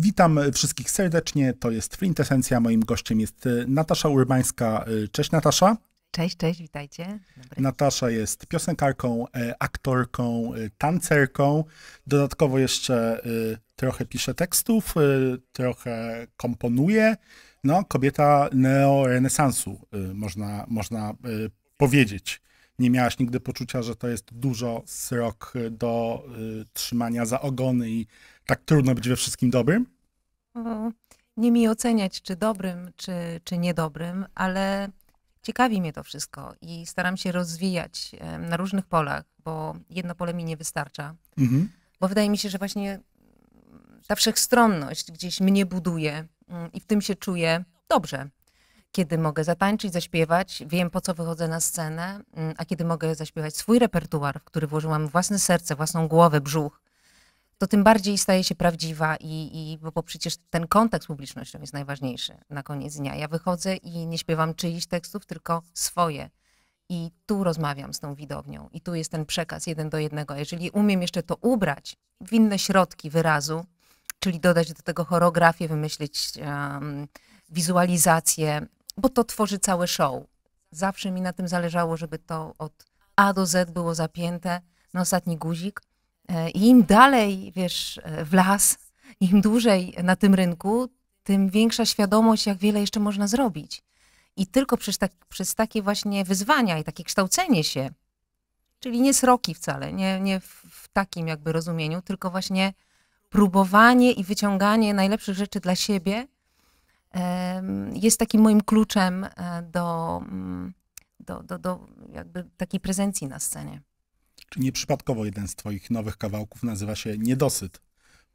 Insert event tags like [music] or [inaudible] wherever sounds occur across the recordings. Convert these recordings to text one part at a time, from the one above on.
Witam wszystkich serdecznie, to jest Flintesencja, moim gościem jest e, Natasza Urbańska. E, cześć Natasza. Cześć, cześć, witajcie. Dobry. Natasza jest piosenkarką, e, aktorką, tancerką. Dodatkowo jeszcze trochę pisze tekstów, trochę komponuje. No, kobieta neorenesansu, można, można powiedzieć nie miałaś nigdy poczucia, że to jest dużo srok y, do y, trzymania za ogony i tak trudno być we wszystkim dobrym? Nie mi oceniać, czy dobrym, czy, czy niedobrym, ale ciekawi mnie to wszystko i staram się rozwijać na różnych polach, bo jedno pole mi nie wystarcza. Mhm. Bo wydaje mi się, że właśnie ta wszechstronność gdzieś mnie buduje mm, i w tym się czuję dobrze kiedy mogę zatańczyć, zaśpiewać, wiem po co wychodzę na scenę, mm, a kiedy mogę zaśpiewać swój repertuar, w który włożyłam własne serce, własną głowę, brzuch, to tym bardziej staje się prawdziwa i, i bo, bo przecież ten kontakt z publicznością jest najważniejszy na koniec dnia. Ja wychodzę i nie śpiewam czyichś tekstów, tylko swoje. I tu rozmawiam z tą widownią i tu jest ten przekaz jeden do jednego. Jeżeli umiem jeszcze to ubrać w inne środki wyrazu, czyli dodać do tego choreografię, wymyślić um, wizualizację, bo to tworzy całe show. Zawsze mi na tym zależało, żeby to od A do Z było zapięte na ostatni guzik. E, I im dalej, wiesz, e, w las, im dłużej na tym rynku, tym większa świadomość, jak wiele jeszcze można zrobić. I tylko przez, tak, przez takie właśnie wyzwania i takie kształcenie się, czyli nie sroki wcale, nie, nie w, w takim jakby rozumieniu, tylko właśnie próbowanie i wyciąganie najlepszych rzeczy dla siebie, jest takim moim kluczem e, do, mm, do, do, do jakby takiej prezencji na scenie. Czy nieprzypadkowo jeden z Twoich nowych kawałków nazywa się Niedosyt,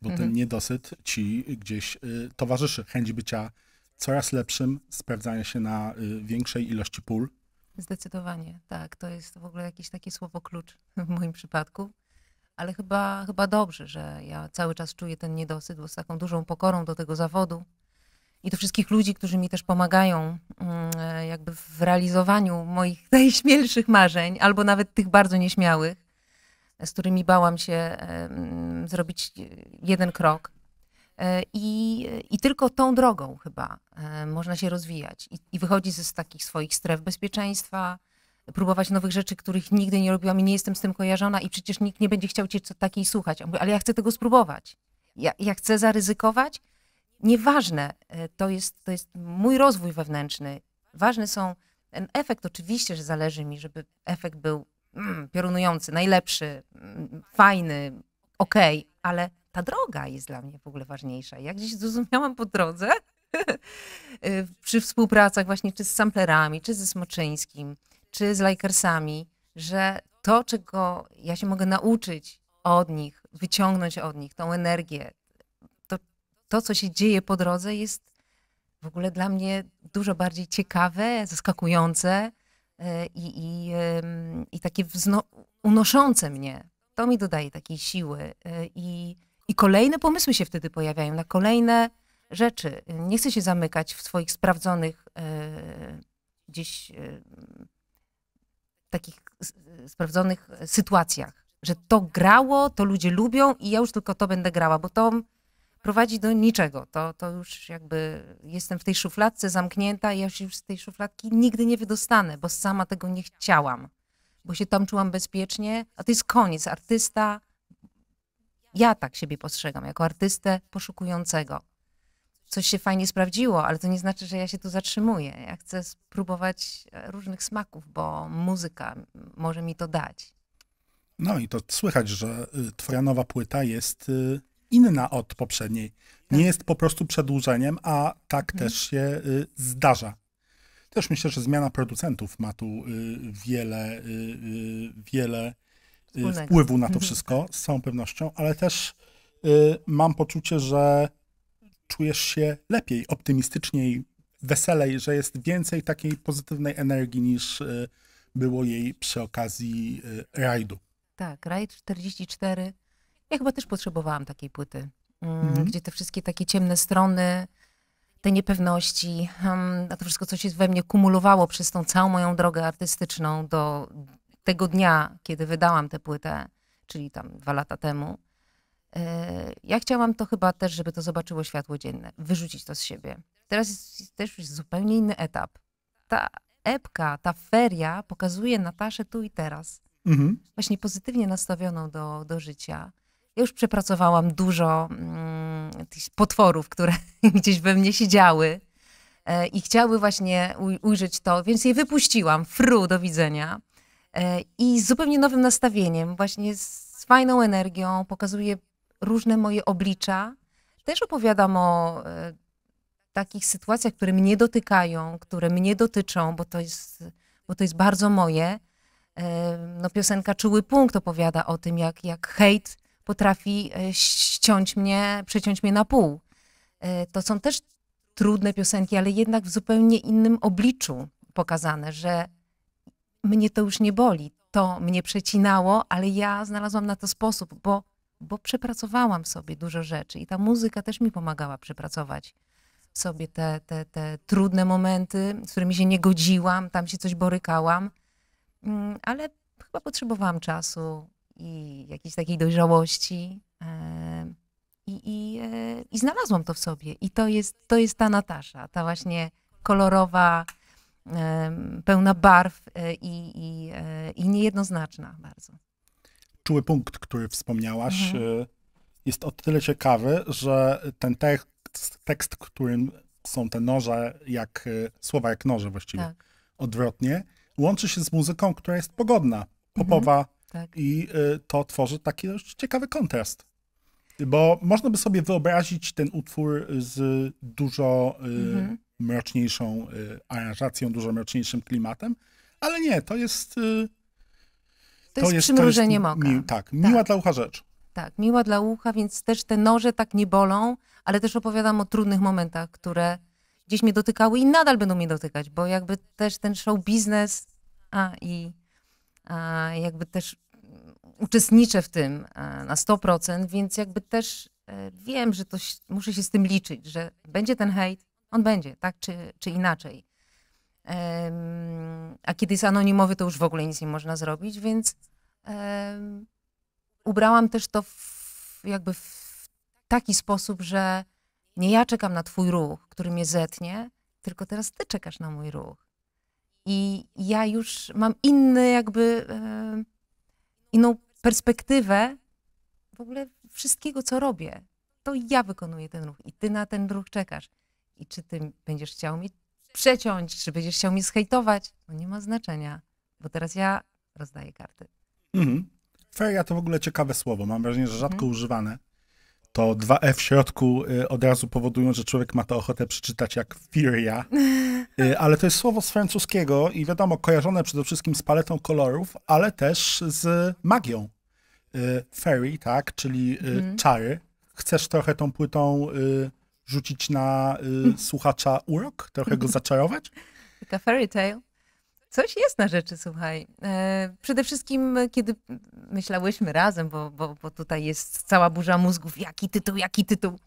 bo mhm. ten niedosyt Ci gdzieś y, towarzyszy, chęć bycia coraz lepszym, sprawdzania się na y, większej ilości pól. Zdecydowanie, tak. To jest w ogóle jakieś takie słowo klucz w moim przypadku. Ale chyba, chyba dobrze, że ja cały czas czuję ten niedosyt, bo z taką dużą pokorą do tego zawodu i do wszystkich ludzi, którzy mi też pomagają mm, e, jakby w realizowaniu moich [laughs] najśmielszych marzeń, albo nawet tych bardzo nieśmiałych, z którymi bałam się zrobić e, jeden krok. E, I, I tylko tą drogą chyba można się rozwijać i, i wychodzić z takich swoich stref bezpieczeństwa, próbować nowych rzeczy, których nigdy nie robiłam i nie jestem z tym kojarzona i przecież nikt nie będzie chciał cię takiej słuchać. Mówię, ale ja chcę tego spróbować. Ja, ja chcę zaryzykować, Nieważne, e, to jest, to jest mój rozwój wewnętrzny. Ważne są efekt, oczywiście, że zależy mi, żeby efekt był mm, piorunujący, najlepszy, mm, fajny, okej, okay, ale ta droga jest dla mnie w ogóle ważniejsza. Jak gdzieś zrozumiałam po drodze, [laughs] y, przy współpracach właśnie czy z samplerami, czy ze Smoczyńskim, czy z likersami, że to, czego ja się mogę nauczyć od nich, wyciągnąć od nich, tą energię, to, co się dzieje po drodze, jest w ogóle dla mnie dużo bardziej ciekawe, zaskakujące e, i, i, i takie wzno, unoszące mnie. To mi dodaje takiej siły. E, I, I kolejne pomysły się wtedy pojawiają na kolejne rzeczy. Nie chcę się zamykać w swoich sprawdzonych e, gdzieś takich sprawdzonych sytuacjach, że to grało, to ludzie lubią i ja już tylko to będę grała, bo to prowadzi do niczego. To, to już jakby jestem w tej szufladce zamknięta i ja się już z tej szufladki nigdy nie wydostanę, bo sama tego nie chciałam, bo się tam czułam bezpiecznie, a to jest koniec. Artysta, ja tak siebie postrzegam, jako artystę poszukującego. Coś się fajnie sprawdziło, ale to nie znaczy, że ja się tu zatrzymuję. Ja chcę spróbować e, różnych smaków, bo muzyka może mi to dać. No i to słychać, że y, twoja nowa płyta jest y, inna od poprzedniej. Nie tak. jest po prostu przedłużeniem, a tak mhm. też się y, zdarza. Też myślę, że zmiana producentów ma tu y, wiele, y, wiele Wspólnego. wpływu na to mhm. wszystko, z całą pewnością, ale też mam poczucie, że czujesz się lepiej, optymistyczniej, weselej, że jest więcej takiej pozytywnej energii niż było jej przy okazji rajdu. Tak, rajd 44 ja chyba też potrzebowałam takiej płyty, mm, mhm. gdzie te wszystkie takie ciemne strony, te niepewności, hmm, a to wszystko, co się we mnie kumulowało przez tą całą moją drogę artystyczną do tego dnia, kiedy wydałam tę płytę, czyli tam dwa lata temu. E, ja chciałam to chyba też, żeby to zobaczyło światło dzienne, wyrzucić to z siebie. Teraz jest też już zupełnie inny etap. Ta epka, ta feria pokazuje Nataszę tu i teraz. Mhm. Właśnie pozytywnie nastawioną do, do życia ja już przepracowałam dużo mm, tych potworów, które [laughs] gdzieś we mnie siedziały e, i chciały właśnie u, ujrzeć to, więc je wypuściłam. Fru, do widzenia. E, I z zupełnie nowym nastawieniem, właśnie z fajną energią, pokazuję różne moje oblicza. Też opowiadam o e, takich sytuacjach, które mnie dotykają, które mnie dotyczą, bo to jest, bo to jest bardzo moje. E, no, piosenka Czuły Punkt opowiada o tym, jak, jak hejt potrafi e, ściąć mnie, przeciąć mnie na pół. E, to są też trudne piosenki, ale jednak w zupełnie innym obliczu pokazane, że mnie to już nie boli. To mnie przecinało, ale ja znalazłam na to sposób, bo, bo przepracowałam sobie dużo rzeczy i ta muzyka też mi pomagała przepracować sobie te, te, te trudne momenty, z którymi się nie godziłam, tam się coś borykałam, mm, ale chyba potrzebowałam czasu, i jakiejś takiej dojrzałości. E, I, i, e, I, znalazłam to w sobie. I to jest, to jest ta Natasza, ta właśnie kolorowa, pełna barw e, i, i, i niejednoznaczna bardzo. Czuły punkt, który wspomniałaś, mhm. jest o tyle ciekawy, że ten tekst, tekst, którym są te noże, jak słowa jak noże właściwie, tak. odwrotnie, łączy się z muzyką, która jest pogodna, mhm. popowa, mhm tak. I y, to tworzy taki dość ciekawy kontrast. Bo można by sobie wyobrazić ten utwór z dużo y, mhm. mroczniejszą y, aranżacją, dużo mroczniejszym klimatem, ale nie, to jest. To, to jest przymrużenie oka. Mi, tak, miła tak. dla ucha rzecz. Tak, miła dla ucha, więc też te noże tak nie bolą, ale też opowiadam o trudnych momentach, które gdzieś mnie dotykały i nadal będą mnie dotykać, bo jakby też ten show biznes, a i a jakby też uczestniczę w tym e, na 100%, więc jakby też e, wiem, że to muszę się z tym liczyć, że będzie ten hejt, on będzie, tak czy, czy inaczej. A kiedy jest anonimowy, to już w ogóle nic nie można zrobić, więc ubrałam też to w, jakby w taki sposób, że nie ja czekam na twój ruch, który mnie zetnie, tylko teraz ty czekasz na mój ruch. I ja już mam inny jakby, inną perspektywę w ogóle wszystkiego, co robię. To ja wykonuję ten ruch i ty na ten ruch czekasz. I czy ty będziesz chciał mnie przeciąć, czy będziesz chciał mnie zhejtować, to nie ma znaczenia, bo teraz ja rozdaję karty. Mhm. Feria to w ogóle ciekawe słowo. Mam wrażenie, że rzadko mhm. używane. To dwa F w środku y, od razu powodują, że człowiek ma to ochotę przeczytać jak feria [laughs] y, Ale to jest słowo z francuskiego i wiadomo, kojarzone przede wszystkim z paletą kolorów, ale też z magią. Y, fairy, tak, czyli y, mhm. czary. Chcesz trochę tą płytą y, rzucić na [laughs] słuchacza urok, trochę go mhm. zaczarować? Taka fairy tale. Coś jest na rzeczy, słuchaj. E, przede wszystkim, kiedy myślałyśmy razem, bo, bo, bo tutaj jest cała burza mózgów, jaki tytuł, jaki tytuł.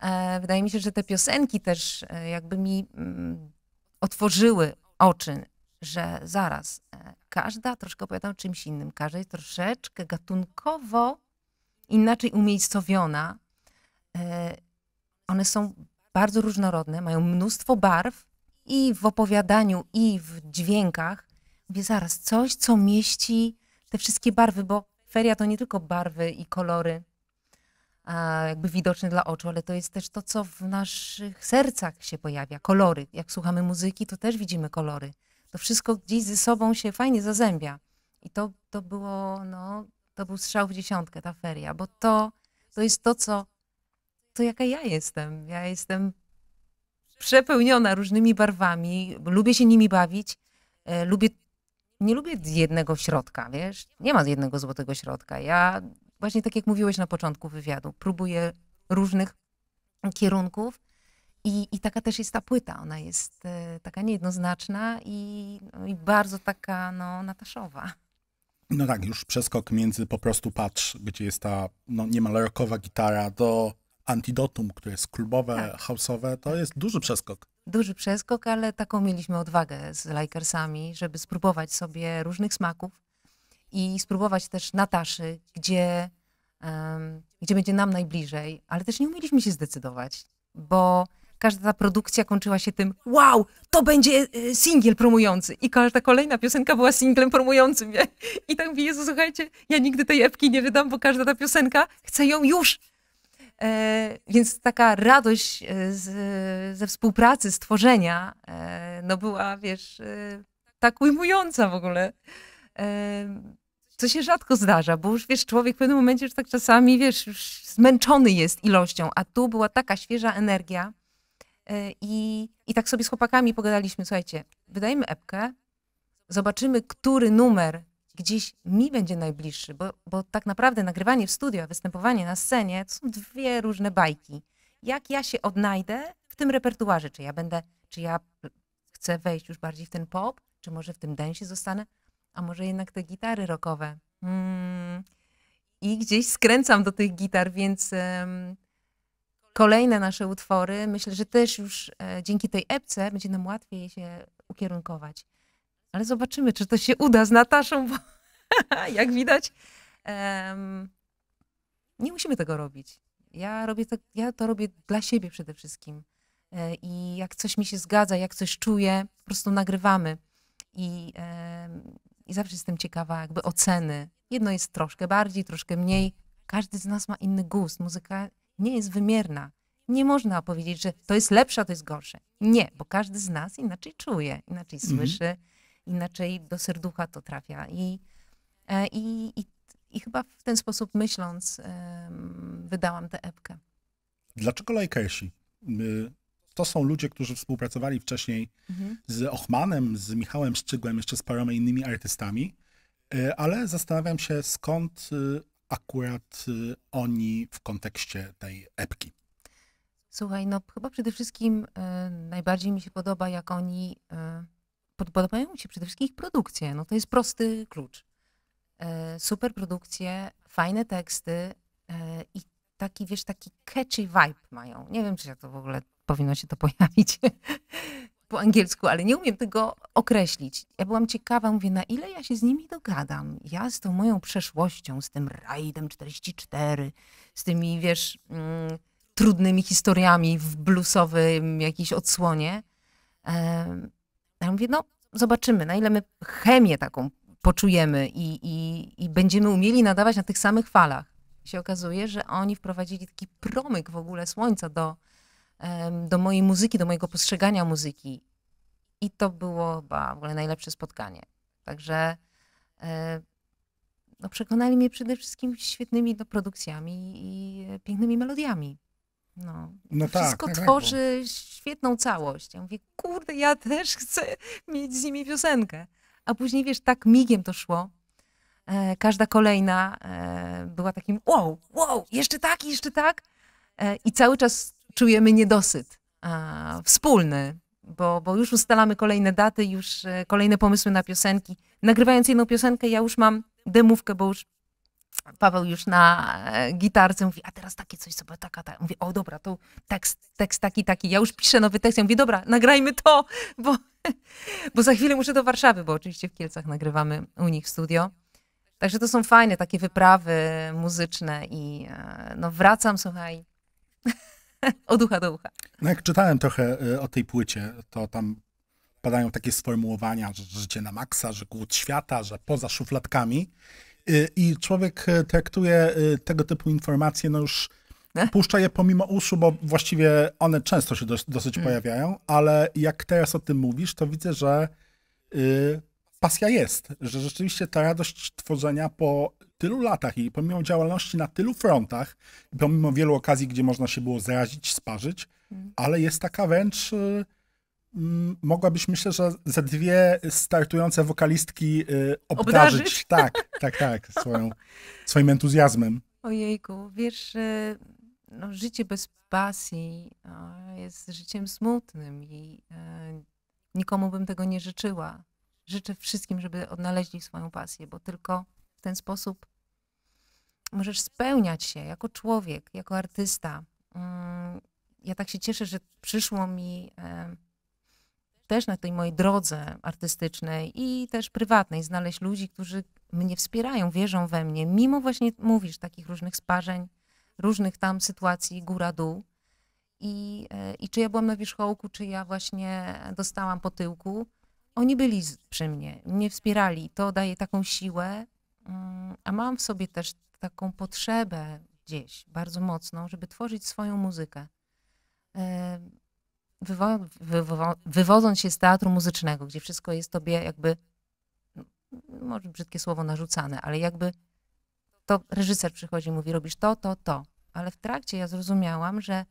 E, wydaje mi się, że te piosenki też e, jakby mi mm, otworzyły oczy, że zaraz, każda troszkę opowiada o czymś innym, każda jest troszeczkę gatunkowo inaczej umiejscowiona. E, one są bardzo różnorodne, mają mnóstwo barw i w opowiadaniu, i w dźwiękach. Mówię zaraz, coś, co mieści te wszystkie barwy, bo feria to nie tylko barwy i kolory jakby widoczne dla oczu, ale to jest też to, co w naszych sercach się pojawia, kolory. Jak słuchamy muzyki, to też widzimy kolory to wszystko gdzieś ze sobą się fajnie zazębia. I to, to było, no, to był strzał w dziesiątkę, ta feria, bo to, to jest to, co, to jaka ja jestem. Ja jestem przepełniona różnymi barwami, lubię się nimi bawić, e, lubię, nie lubię jednego środka, wiesz, nie ma jednego złotego środka. Ja właśnie tak jak mówiłeś na początku wywiadu, próbuję różnych kierunków i, I taka też jest ta płyta. Ona jest e, taka niejednoznaczna i, no, i bardzo taka no, nataszowa. No tak, już przeskok między po prostu patrz, gdzie jest ta no, niemal rockowa gitara, do antidotum, które jest klubowe, tak. houseowe, to tak. jest duży przeskok. Duży przeskok, ale taką mieliśmy odwagę z likersami, żeby spróbować sobie różnych smaków i spróbować też Nataszy, gdzie, um, gdzie będzie nam najbliżej, ale też nie umieliśmy się zdecydować, bo każda ta produkcja kończyła się tym, wow, to będzie e, singiel promujący. I każda kolejna piosenka była singlem promującym. Nie? I tak mówię, Jezu, słuchajcie, ja nigdy tej epki nie wydam, bo każda ta piosenka, chcę ją już. E, więc taka radość e, z, ze współpracy, stworzenia, e, no była, wiesz, e, tak ujmująca w ogóle. E, co się rzadko zdarza, bo już wiesz, człowiek w pewnym momencie już tak czasami, wiesz, już zmęczony jest ilością, a tu była taka świeża energia, E, I, I tak sobie z chłopakami pogadaliśmy, słuchajcie, wydajmy epkę, zobaczymy, który numer gdzieś mi będzie najbliższy, bo, bo tak naprawdę nagrywanie w studio, występowanie na scenie to są dwie różne bajki. Jak ja się odnajdę w tym repertuarze? Czy ja będę, czy ja chcę wejść już bardziej w ten pop, czy może w tym densie zostanę, a może jednak te gitary rockowe. Hmm. I gdzieś skręcam do tych gitar, więc um, kolejne nasze utwory, myślę, że też już e, dzięki tej epce będzie nam łatwiej się ukierunkować. Ale zobaczymy, czy to się uda z Nataszą, bo [laughs] jak widać, um, nie musimy tego robić. Ja, robię to, tak, ja to robię dla siebie przede wszystkim. E, I jak coś mi się zgadza, jak coś czuję, po prostu nagrywamy. I, um, i zawsze jestem ciekawa jakby oceny. Jedno jest troszkę bardziej, troszkę mniej. Każdy z nas ma inny gust. Muzyka nie jest wymierna. Nie można powiedzieć, że to jest lepsze, a to jest gorsze. Nie, bo każdy z nas inaczej czuje, inaczej mhm. słyszy, inaczej do serducha to trafia. I, e, i, i, i chyba w ten sposób myśląc, wydałam tę epkę. Dlaczego lajkersi? Y, to są ludzie, którzy współpracowali wcześniej mhm. z Ochmanem, z Michałem Szczygłem, jeszcze z paroma innymi artystami y, ale zastanawiam się, skąd y, akurat y, oni w kontekście tej epki? Słuchaj, no chyba przede wszystkim y, najbardziej mi się podoba, jak oni, y, podobają mi się przede wszystkim ich produkcje. No to jest prosty klucz. Y, super produkcje, fajne teksty y, i taki, wiesz, taki catchy vibe mają. Nie wiem, czy ja to w ogóle powinno się to pojawić. [laughs] po angielsku, ale nie umiem tego określić. Ja byłam ciekawa, mówię, na ile ja się z nimi dogadam. Ja z tą moją przeszłością, z tym rajdem 44, z tymi, wiesz, mm, trudnymi historiami w bluesowym jakiejś odsłonie. ja mówię, no zobaczymy, na ile my chemię taką poczujemy i, i, i będziemy umieli nadawać na tych samych falach. I się okazuje, że oni wprowadzili taki promyk w ogóle słońca do, do mojej muzyki, do mojego postrzegania muzyki. I to było chyba w ogóle najlepsze spotkanie. Także e, no, przekonali mnie przede wszystkim świetnymi no, produkcjami i pięknymi melodiami. No, no tak, wszystko tak, tak tworzy tak, świetną całość. Ja mówię, kurde, ja też chcę mieć z nimi piosenkę. A później, wiesz, tak migiem to szło. E, każda kolejna e, była takim wow, wow, jeszcze tak, jeszcze tak. E, I cały czas czujemy niedosyt a, wspólny, bo, bo już ustalamy kolejne daty, już e, kolejne pomysły na piosenki. Nagrywając jedną piosenkę, ja już mam demówkę, bo już Paweł już na e, gitarce mówi, a teraz takie coś sobie, taka, taka. Mówię, o dobra, to tekst, tekst taki, taki. Ja już piszę nowy tekst, ja mówię, dobra, nagrajmy to, [laughs] bo, bo za chwilę muszę do Warszawy, bo oczywiście w Kielcach nagrywamy u nich studio. Także to są fajne takie wyprawy muzyczne i e, no wracam, słuchaj, [laughs] [laughs] Od ucha do ucha. No jak czytałem trochę y, o tej płycie, to tam padają takie sformułowania, że życie na maksa, że głód świata, że poza szufladkami. Y, I człowiek y, traktuje tego typu informacje, no już puszcza je pomimo uszu, bo właściwie one często się dosyć hmm. pojawiają, ale jak teraz o tym mówisz, to widzę, że pasja jest, że rzeczywiście ta radość tworzenia po tylu latach i pomimo działalności na tylu frontach, pomimo wielu okazji, gdzie można się było zrazić, sparzyć, mhm. ale jest taka wręcz, y, mm, mogłabyś myślę, że ze dwie startujące wokalistki y, obdarzyć. obdarzyć. Tak, tak, tak, swoją, [laughs] swoim entuzjazmem. Ojejku, wiesz, y, no, życie bez pasji jest życiem smutnym i nikomu bym tego nie życzyła. Życzę wszystkim, żeby odnaleźli swoją pasję, bo tylko w ten sposób możesz spełniać się jako człowiek, jako artysta. Mm, ja tak się cieszę, że przyszło mi e, też na tej mojej drodze artystycznej i też prywatnej znaleźć ludzi, którzy mnie wspierają, wierzą we mnie, mimo właśnie, mówisz, takich różnych sparzeń, różnych tam sytuacji góra-dół. I, e, I czy ja byłam na wierzchołku, czy ja właśnie dostałam po tyłku, oni byli przy mnie, mnie wspierali. To daje taką siłę, mm, a mam w sobie też taką potrzebę gdzieś bardzo mocną, żeby tworzyć swoją muzykę. E, wywo wywo wywodząc się z teatru muzycznego, gdzie wszystko jest tobie jakby, no, może brzydkie słowo narzucane, ale jakby to reżyser przychodzi i mówi, robisz to, to, to. Ale w trakcie ja zrozumiałam, że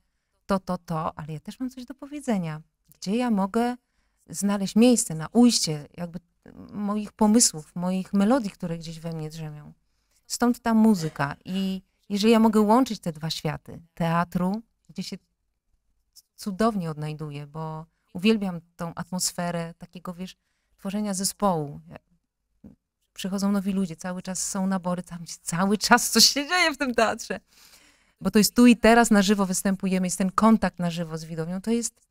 to, to, to, ale ja też mam coś do powiedzenia. Gdzie ja mogę znaleźć miejsce na ujście jakby moich pomysłów, moich melodii, które gdzieś we mnie drzemią. Stąd ta muzyka. I jeżeli ja mogę łączyć te dwa światy, teatru, gdzie się cudownie odnajduję, bo uwielbiam tą atmosferę takiego, wiesz, tworzenia zespołu. Przychodzą nowi ludzie, cały czas są nabory, tam cały czas coś się dzieje w tym teatrze. Bo to jest tu i teraz, na żywo występujemy, jest ten kontakt na żywo z widownią, to jest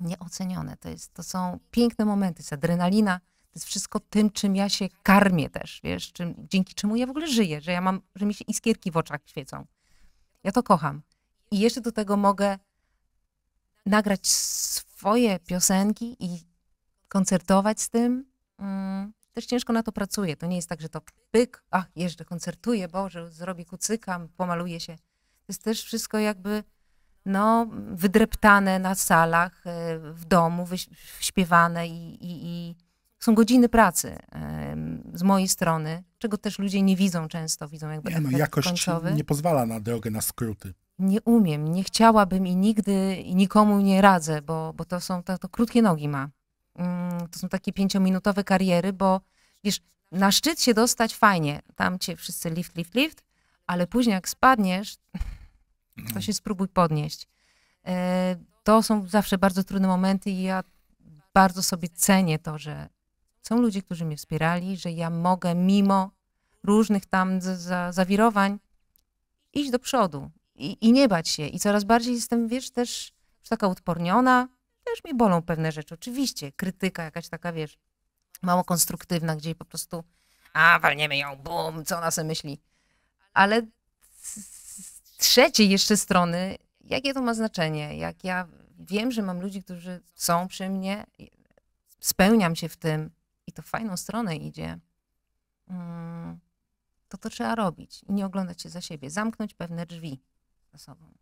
nieocenione. To, jest, to są piękne momenty, jest adrenalina, jest wszystko tym, czym ja się karmię też, wiesz, czym, dzięki czemu ja w ogóle żyję, że ja mam, że mi się iskierki w oczach świecą. Ja to kocham. I jeszcze do tego mogę nagrać swoje piosenki i koncertować z tym. Mm, też ciężko na to pracuję. To nie jest tak, że to pyk, ach, jeżdżę, koncertuję, Boże, zrobię kucykam, pomaluję się. To jest też wszystko jakby no, wydreptane na salach, e, w domu, wyśpiewane i, i, i są godziny pracy z mojej strony, czego też ludzie nie widzą często, widzą jakby nie, no, jakość końcowy. nie pozwala na drogę na skróty. Nie umiem, nie chciałabym i nigdy i nikomu nie radzę, bo, bo to są, to, to krótkie nogi ma. Mm, to są takie pięciominutowe kariery, bo wiesz, na szczyt się dostać fajnie, tam cię wszyscy lift, lift, lift, ale później jak spadniesz, no. to się spróbuj podnieść. E, to są zawsze bardzo trudne momenty i ja bardzo sobie cenię to, że, są ludzie, którzy mnie wspierali, że ja mogę mimo różnych tam zawirowań iść do przodu i, i nie bać się. I coraz bardziej jestem, wiesz, też już taka odporniona. Też mnie bolą pewne rzeczy. Oczywiście, krytyka jakaś taka, wiesz, mało konstruktywna, gdzie po prostu a, walniemy ją, bum, co ona sobie myśli. Ale z trzeciej jeszcze strony, jakie to ma znaczenie? Jak ja wiem, że mam ludzi, którzy są przy mnie, spełniam się w tym, to w fajną stronę idzie, mm, to to trzeba robić i nie oglądać się za siebie, zamknąć pewne drzwi za sobą.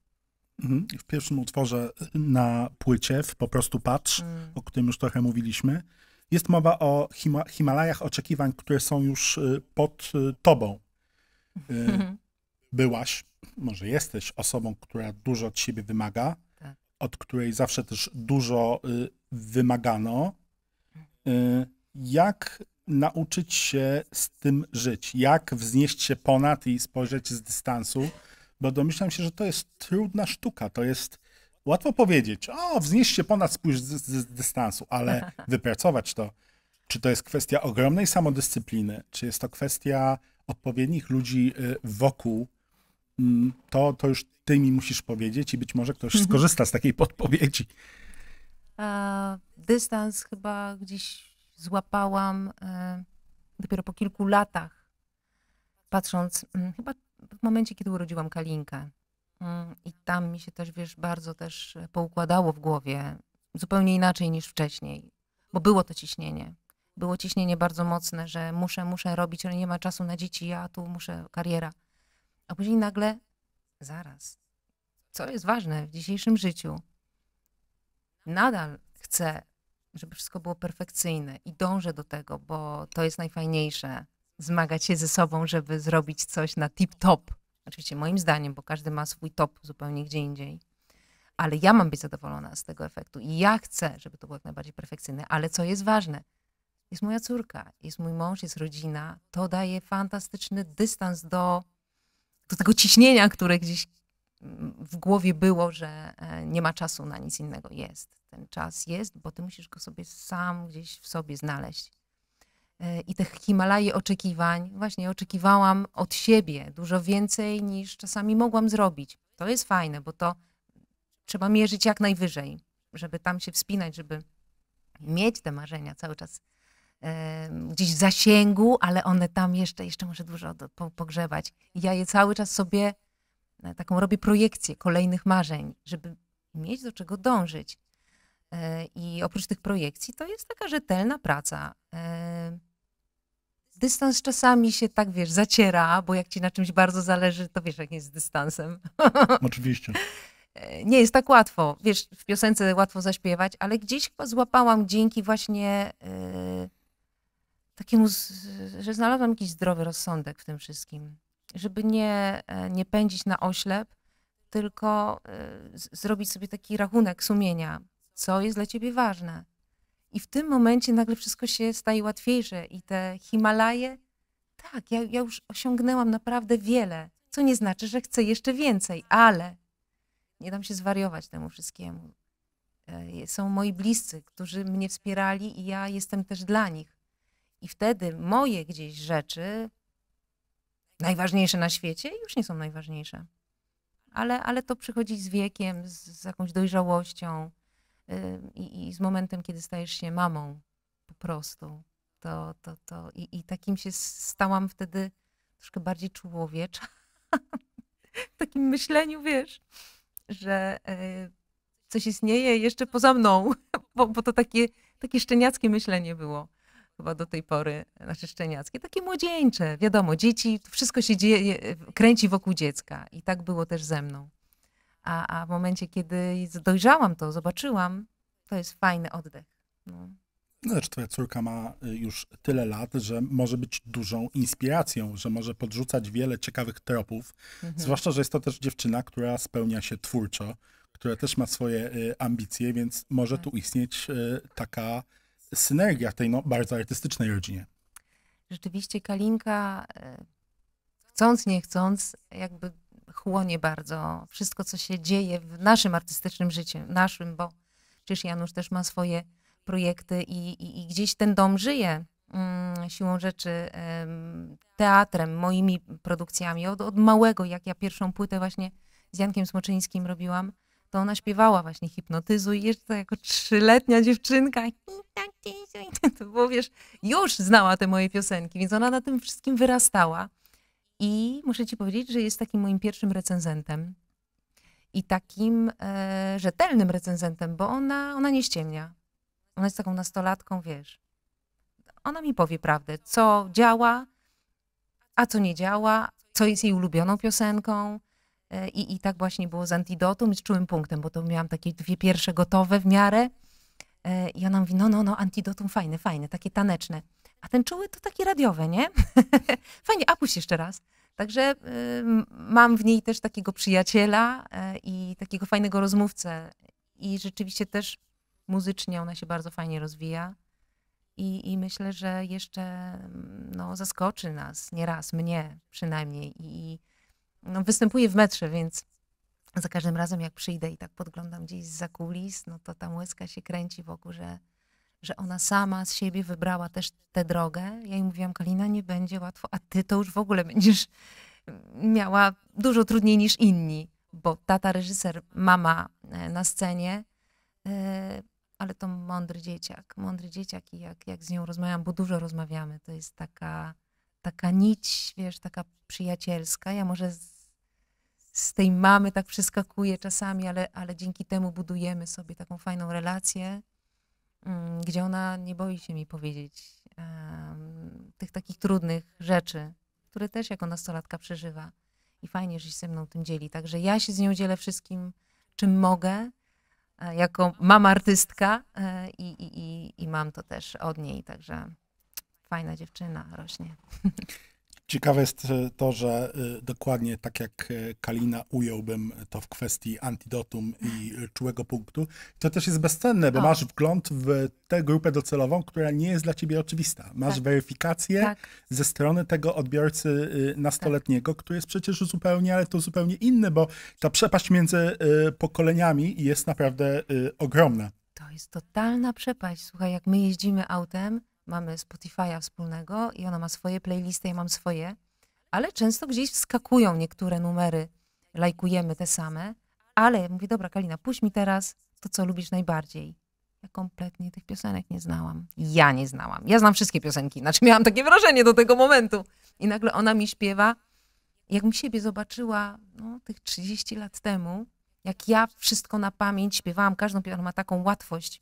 Mhm. W pierwszym utworze y, na płycie, w Po prostu patrz, mm. o którym już trochę mówiliśmy, jest mowa o Hima Himalajach oczekiwań, które są już y, pod y, tobą. [laughs] Byłaś, może jesteś osobą, która dużo od siebie wymaga, tak. od której zawsze też dużo wymagano. Mm jak nauczyć się z tym żyć, jak wznieść się ponad i spojrzeć z dystansu, bo domyślam się, że to jest trudna sztuka. To jest łatwo powiedzieć, o, wznieść się ponad, spójrz z, z dystansu, ale [laughs] wypracować to, czy to jest kwestia ogromnej samodyscypliny, czy jest to kwestia odpowiednich ludzi y, wokół, mm, to, to już ty mi musisz powiedzieć i być może ktoś mhm. skorzysta z takiej podpowiedzi. A, dystans chyba gdzieś złapałam e, dopiero po kilku latach, patrząc mm, chyba w momencie, kiedy urodziłam Kalinkę. Mm, I tam mi się też, wiesz, bardzo też poukładało w głowie, zupełnie inaczej niż wcześniej, bo było to ciśnienie. Było ciśnienie bardzo mocne, że muszę, muszę robić, ale nie ma czasu na dzieci, ja tu muszę, kariera. A później nagle, zaraz, co jest ważne w dzisiejszym życiu? Nadal chcę żeby wszystko było perfekcyjne i dążę do tego, bo to jest najfajniejsze, zmagać się ze sobą, żeby zrobić coś na tip-top. Oczywiście moim zdaniem, bo każdy ma swój top zupełnie gdzie indziej. Ale ja mam być zadowolona z tego efektu i ja chcę, żeby to było jak najbardziej perfekcyjne. Ale co jest ważne, jest moja córka, jest mój mąż, jest rodzina. To daje fantastyczny dystans do, do tego ciśnienia, które gdzieś w głowie było, że e, nie ma czasu na nic innego. Jest. Ten czas jest, bo ty musisz go sobie sam gdzieś w sobie znaleźć. E, I tych Himalaje oczekiwań, właśnie oczekiwałam od siebie dużo więcej niż czasami mogłam zrobić. To jest fajne, bo to trzeba mierzyć jak najwyżej, żeby tam się wspinać, żeby mieć te marzenia cały czas e, gdzieś w zasięgu, ale one tam jeszcze, jeszcze może dużo pogrzebać. I ja je cały czas sobie E, taką robię projekcję kolejnych marzeń, żeby mieć do czego dążyć. E, I oprócz tych projekcji to jest taka rzetelna praca. E, dystans czasami się tak, wiesz, zaciera, bo jak ci na czymś bardzo zależy, to wiesz, jak jest z dystansem. [laughs] Oczywiście. Nie jest tak łatwo. Wiesz, w piosence łatwo zaśpiewać, ale gdzieś złapałam dzięki właśnie takiemu, że znalazłam jakiś zdrowy rozsądek w tym wszystkim żeby nie, e, nie pędzić na oślep, tylko e, zrobić sobie taki rachunek sumienia, co jest dla ciebie ważne. I w tym momencie nagle wszystko się staje łatwiejsze i te Himalaje, tak, ja, ja już osiągnęłam naprawdę wiele, co nie znaczy, że chcę jeszcze więcej, ale nie dam się zwariować temu wszystkiemu. E, są moi bliscy, którzy mnie wspierali i ja jestem też dla nich. I wtedy moje gdzieś rzeczy najważniejsze na świecie i już nie są najważniejsze. Ale, ale to przychodzi z wiekiem, z, z jakąś dojrzałością yy, i z momentem, kiedy stajesz się mamą po prostu. To, to, to. I, I takim się stałam wtedy troszkę bardziej człowiecza. w takim myśleniu, wiesz, że y, coś istnieje jeszcze poza mną, [laughs] bo, bo to takie, takie szczeniackie myślenie było chyba do tej pory, znaczy szczeniackie, takie młodzieńcze, wiadomo, dzieci, wszystko się dzieje, kręci wokół dziecka i tak było też ze mną. A, a w momencie, kiedy dojrzałam to, zobaczyłam, to jest fajny oddech. No. Znaczy, twoja córka ma y, już tyle lat, że może być dużą inspiracją, że może podrzucać wiele ciekawych tropów. Mhm. Zwłaszcza, że jest to też dziewczyna, która spełnia się twórczo, która też ma swoje y, ambicje, więc może tak. tu istnieć y, taka synergia w tej no, bardzo artystycznej rodzinie. Rzeczywiście Kalinka, e, chcąc nie chcąc, jakby chłonie bardzo wszystko, co się dzieje w naszym artystycznym życiu, naszym, bo przecież Janusz też ma swoje projekty i, i, i gdzieś ten dom żyje mm, siłą rzeczy teatrem, moimi produkcjami. Od, od małego, jak ja pierwszą płytę właśnie z Jankiem Smoczyńskim robiłam, to ona śpiewała właśnie Hipnotyzuj, jeszcze jako trzyletnia dziewczynka. [laughs] Tak, bo wiesz, już znała te moje piosenki, więc ona na tym wszystkim wyrastała. I muszę ci powiedzieć, że jest takim moim pierwszym recenzentem i takim e, rzetelnym recenzentem, bo ona, ona nie ściemnia. Ona jest taką nastolatką, wiesz. Ona mi powie prawdę, co działa, a co nie działa, co jest jej ulubioną piosenką. E, I, I tak właśnie było z Antidotum, z Czułym Punktem, bo to miałam takie dwie pierwsze gotowe w miarę. E, I ona mówi, no, no, no, antidotum fajne, fajne, takie taneczne. A ten czuły to takie radiowe, nie? [laughs] Fajnie, a puść jeszcze raz. Także y, mam w niej też takiego przyjaciela y, i takiego fajnego rozmówcę. I rzeczywiście też muzycznie ona się bardzo fajnie rozwija. I, i myślę, że jeszcze no, zaskoczy nas nieraz, mnie przynajmniej. I, i no, występuje w metrze, więc za każdym razem, jak przyjdę i tak podglądam gdzieś za kulis, no to ta łezka się kręci wokół, że, że ona sama z siebie wybrała też tę drogę. Ja jej mówiłam, Kalina, nie będzie łatwo, a ty to już w ogóle będziesz miała dużo trudniej niż inni, bo tata reżyser, mama e, na scenie, e, ale to mądry dzieciak, mądry dzieciak i jak, jak z nią rozmawiam, bo dużo rozmawiamy, to jest taka, taka nić, wiesz, taka przyjacielska. Ja może z tej mamy tak przeskakuje czasami, ale, ale dzięki temu budujemy sobie taką fajną relację, mm, gdzie ona nie boi się mi powiedzieć um, tych takich trudnych rzeczy, które też jako nastolatka przeżywa. I fajnie, że się ze mną tym dzieli. Także ja się z nią dzielę wszystkim, czym mogę, e, jako mama artystka e, i, i, i, i mam to też od niej. Także fajna dziewczyna rośnie. [laughs] Ciekawe jest e, to, że e, dokładnie tak jak e, Kalina ująłbym to w kwestii antidotum i czułego punktu. To też jest bezcenne, bo masz wgląd w tę grupę docelową, która nie jest dla ciebie oczywista. Masz tak. weryfikację tak. ze strony tego odbiorcy y, nastoletniego, tak. który jest przecież zupełnie, ale to zupełnie inny, bo ta przepaść między y, pokoleniami jest naprawdę y, ogromna. To jest totalna przepaść. Słuchaj, jak my jeździmy autem, mamy Spotify'a wspólnego i ona ma swoje playlisty, ja mam swoje, ale często gdzieś wskakują niektóre numery, lajkujemy te same, ale ja mówię, dobra Kalina, puść mi teraz to, co lubisz najbardziej. Ja kompletnie tych piosenek nie znałam. Ja nie znałam. Ja znam wszystkie piosenki, znaczy miałam takie wrażenie do tego momentu. I nagle ona mi śpiewa, jakbym siebie zobaczyła no, tych 30 lat temu, jak ja wszystko na pamięć śpiewałam, każdą piosenkę ma taką łatwość,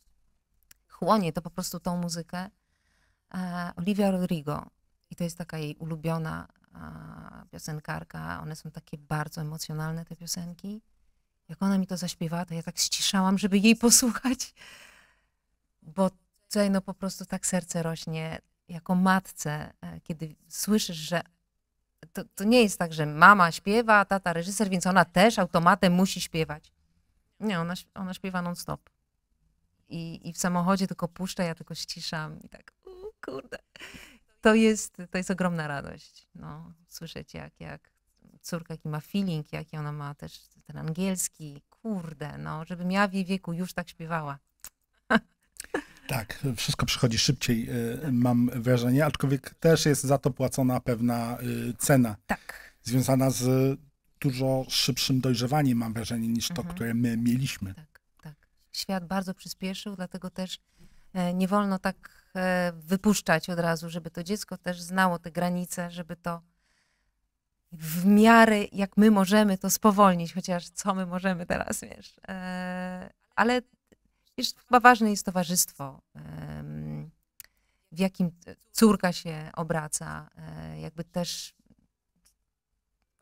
chłonie to po prostu tą muzykę, Olivia Rodrigo. I to jest taka jej ulubiona piosenkarka. One są takie bardzo emocjonalne, te piosenki. Jak ona mi to zaśpiewała, to ja tak ściszałam, żeby jej posłuchać, bo tutaj no po prostu tak serce rośnie jako matce, e, kiedy słyszysz, że to, to nie jest tak, że mama śpiewa, tata reżyser, więc ona też automatem musi śpiewać. Nie, ona, ona śpiewa non-stop. I, I w samochodzie tylko puszcza, ja tylko ściszam i tak kurde. To jest, to jest ogromna radość. No, słyszeć, jak, jak córka jaki ma feeling, jaki ona ma też ten angielski. Kurde, no, żebym ja w jej wieku już tak śpiewała. Tak, wszystko przychodzi szybciej, e, mam wrażenie, aczkolwiek też jest za to płacona pewna e, cena. Tak. Związana z dużo szybszym dojrzewaniem, mam wrażenie, niż to, mhm. które my mieliśmy. Tak, tak. Świat bardzo przyspieszył, dlatego też E, nie wolno tak e, wypuszczać od razu, żeby to dziecko też znało te granice, żeby to w miarę jak my możemy to spowolnić, chociaż co my możemy teraz, wiesz. E, ale wiesz, chyba ważne jest towarzystwo, w jakim córka się obraca, jakby też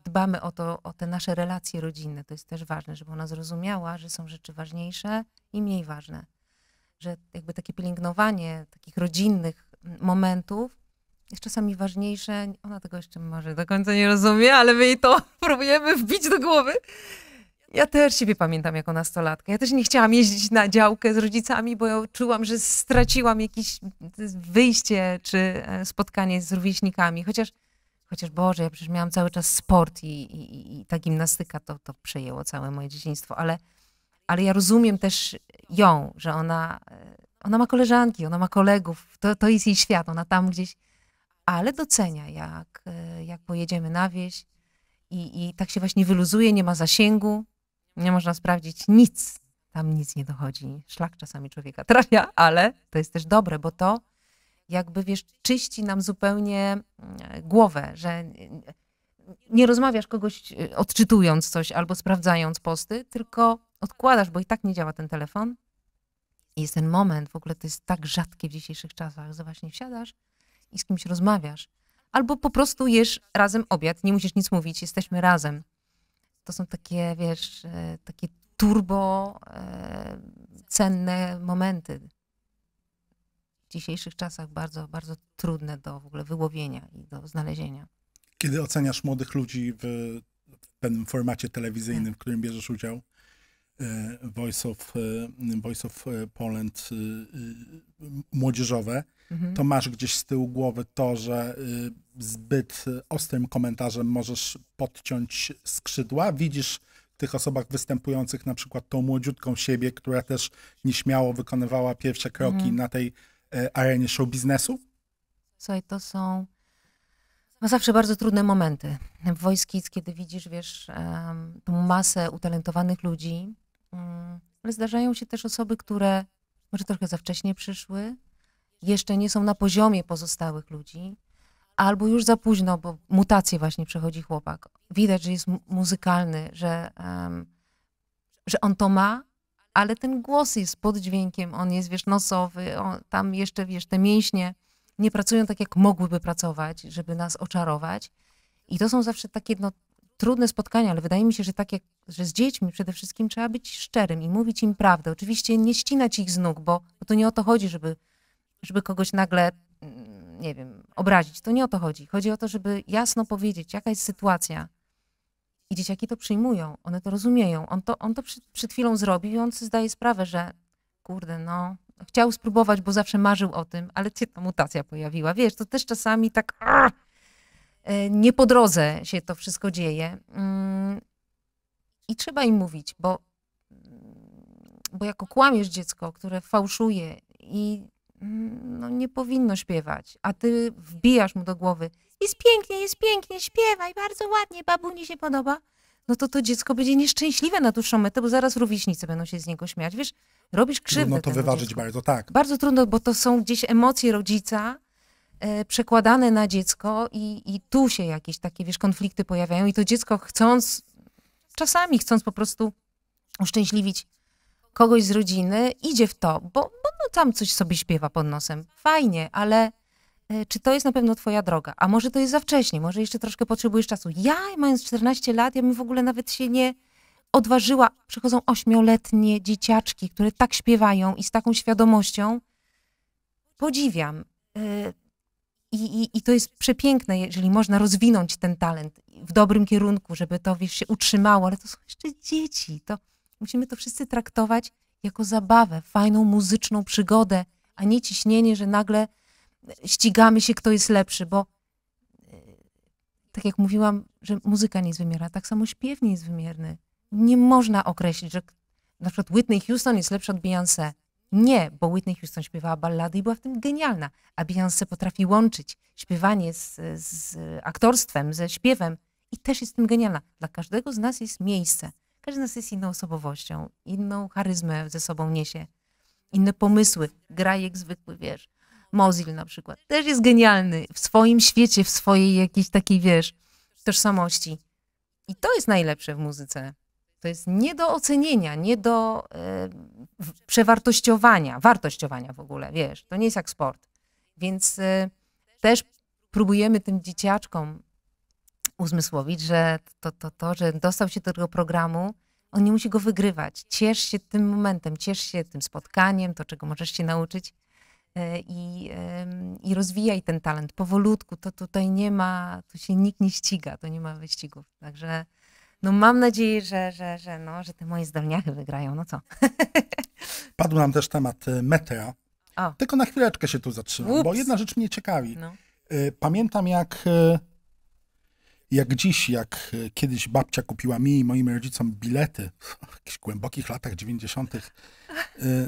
dbamy o, to, o te nasze relacje rodzinne. To jest też ważne, żeby ona zrozumiała, że są rzeczy ważniejsze i mniej ważne że jakby takie pielęgnowanie takich rodzinnych mm, momentów jest czasami ważniejsze. Ona tego jeszcze może do końca nie rozumie, ale my jej to [laughs] próbujemy wbić do głowy. Ja też siebie pamiętam jako nastolatkę. Ja też nie chciałam jeździć na działkę z rodzicami, bo ja czułam, że straciłam jakieś y, wyjście czy e, spotkanie z rówieśnikami. Chociaż, chociaż Boże, ja przecież miałam cały czas sport i, i, i ta gimnastyka to, to przejęło całe moje dzieciństwo, ale ale ja rozumiem też ją, że ona, e, ona ma koleżanki, ona ma kolegów, to, to jest jej świat, ona tam gdzieś, ale docenia, jak, e, jak pojedziemy na wieś i, i tak się właśnie wyluzuje, nie ma zasięgu, nie można sprawdzić nic, tam nic nie dochodzi. Szlak czasami człowieka trafia, ale to jest też dobre, bo to jakby, wiesz, czyści nam zupełnie mm, głowę, że nie rozmawiasz kogoś e, odczytując coś albo sprawdzając posty, tylko odkładasz, bo i tak nie działa ten telefon. I jest ten moment, w ogóle to jest tak rzadkie w dzisiejszych czasach, że właśnie wsiadasz i z kimś rozmawiasz. Albo po prostu jesz razem obiad, nie musisz nic mówić, jesteśmy razem. To są takie, wiesz, e, takie turbo e, cenne momenty. W dzisiejszych czasach bardzo, bardzo trudne do w ogóle wyłowienia i do znalezienia. Kiedy oceniasz młodych ludzi w, w pewnym formacie telewizyjnym, tak. w którym bierzesz udział, E, Voice of, e, Voice of e, Poland młodzieżowe, mhm. to masz gdzieś z tyłu głowy to, że zbyt ostrym komentarzem możesz podciąć skrzydła. Widzisz w tych osobach występujących na przykład tą młodziutką siebie, która też nieśmiało wykonywała pierwsze kroki mhm. na tej arenie show biznesu? Słuchaj, to są no zawsze bardzo trudne momenty. W Wojskic, kiedy widzisz, wiesz, tą masę utalentowanych ludzi, Mm. Ale zdarzają się też osoby, które może trochę za wcześnie przyszły, jeszcze nie są na poziomie pozostałych ludzi, albo już za późno, bo mutację właśnie przechodzi chłopak. Widać, że jest muzykalny, że, um, że on to ma, ale ten głos jest pod dźwiękiem, on jest, wiesz, nosowy, on, tam jeszcze, wiesz, te mięśnie nie pracują tak, jak mogłyby pracować, żeby nas oczarować. I to są zawsze takie, no, trudne spotkania, ale wydaje mi się, że takie, że z dziećmi przede wszystkim trzeba być szczerym i mówić im prawdę. Oczywiście nie ścinać ich z nóg, bo, bo to nie o to chodzi, żeby, żeby kogoś nagle, mm, nie wiem, obrazić. To nie o to chodzi. Chodzi o to, żeby jasno powiedzieć, jaka jest sytuacja. I dzieciaki to przyjmują, one to rozumieją. On to, on to przed, przed chwilą zrobił i on sobie zdaje sprawę, że kurde, no, chciał spróbować, bo zawsze marzył o tym, ale cię ta mutacja pojawiła. Wiesz, to też czasami tak arg, E, nie po drodze się to wszystko dzieje. Mm, I trzeba im mówić, bo, mm, bo jako kłamiesz dziecko, które fałszuje i mm, no, nie powinno śpiewać, a ty wbijasz mu do głowy, jest pięknie, jest pięknie, śpiewaj, bardzo ładnie, babuni się podoba, no to to dziecko będzie nieszczęśliwe na dłuższą metę, bo zaraz rówieśnicy będą się z niego śmiać. Wiesz, robisz krzywdę. No to wyważyć dziecku. bardzo, tak. Bardzo trudno, bo to są gdzieś emocje rodzica, E, przekładane na dziecko i, i tu się jakieś takie, wiesz, konflikty pojawiają i to dziecko chcąc, czasami chcąc po prostu uszczęśliwić kogoś z rodziny, idzie w to, bo, bo no tam coś sobie śpiewa pod nosem. Fajnie, ale e, czy to jest na pewno twoja droga? A może to jest za wcześnie, może jeszcze troszkę potrzebujesz czasu. Ja, mając 14 lat, ja bym w ogóle nawet się nie odważyła. Przychodzą ośmioletnie dzieciaczki, które tak śpiewają i z taką świadomością. Podziwiam e, i, i, I, to jest przepiękne, jeżeli można rozwinąć ten talent w dobrym kierunku, żeby to wiesz, się utrzymało, ale to są jeszcze dzieci. To musimy to wszyscy traktować jako zabawę, fajną muzyczną przygodę, a nie ciśnienie, że nagle ścigamy się, kto jest lepszy, bo e, tak jak mówiłam, że muzyka nie jest wymierna, tak samo śpiew nie jest wymierny. Nie można określić, że na przykład Whitney Houston jest lepsza od Beyoncé. Nie, bo Whitney Houston śpiewała ballady i była w tym genialna, a Beyoncé potrafi łączyć śpiewanie z, z aktorstwem, ze śpiewem i też jest w tym genialna. Dla każdego z nas jest miejsce. Każdy z nas jest inną osobowością, inną charyzmę ze sobą niesie, inne pomysły, gra jak zwykły, wiesz. Mozil na przykład, też jest genialny w swoim świecie, w swojej jakiejś takiej, wiesz, tożsamości. I to jest najlepsze w muzyce. To jest nie do ocenienia, nie do e, przewartościowania, wartościowania w ogóle, wiesz, to nie jest jak sport. Więc e, też próbujemy tym dzieciaczkom uzmysłowić, że to, to, to, że dostał się do tego programu, on nie musi go wygrywać. Ciesz się tym momentem, ciesz się tym spotkaniem, to czego możesz się nauczyć e, i, i rozwijaj ten talent powolutku. To tutaj nie ma, tu się nikt nie ściga, to nie ma wyścigów. Także no mam nadzieję, że, że, że, no, że te moje zdolniachy wygrają, no co? [laughs] Padł nam też temat y, meteo. O. Tylko na chwileczkę się tu zatrzymam, Ups. bo jedna rzecz mnie ciekawi. No. Y, pamiętam jak, y, jak dziś, jak kiedyś babcia kupiła mi i moim rodzicom bilety [laughs] w jakichś głębokich latach 90.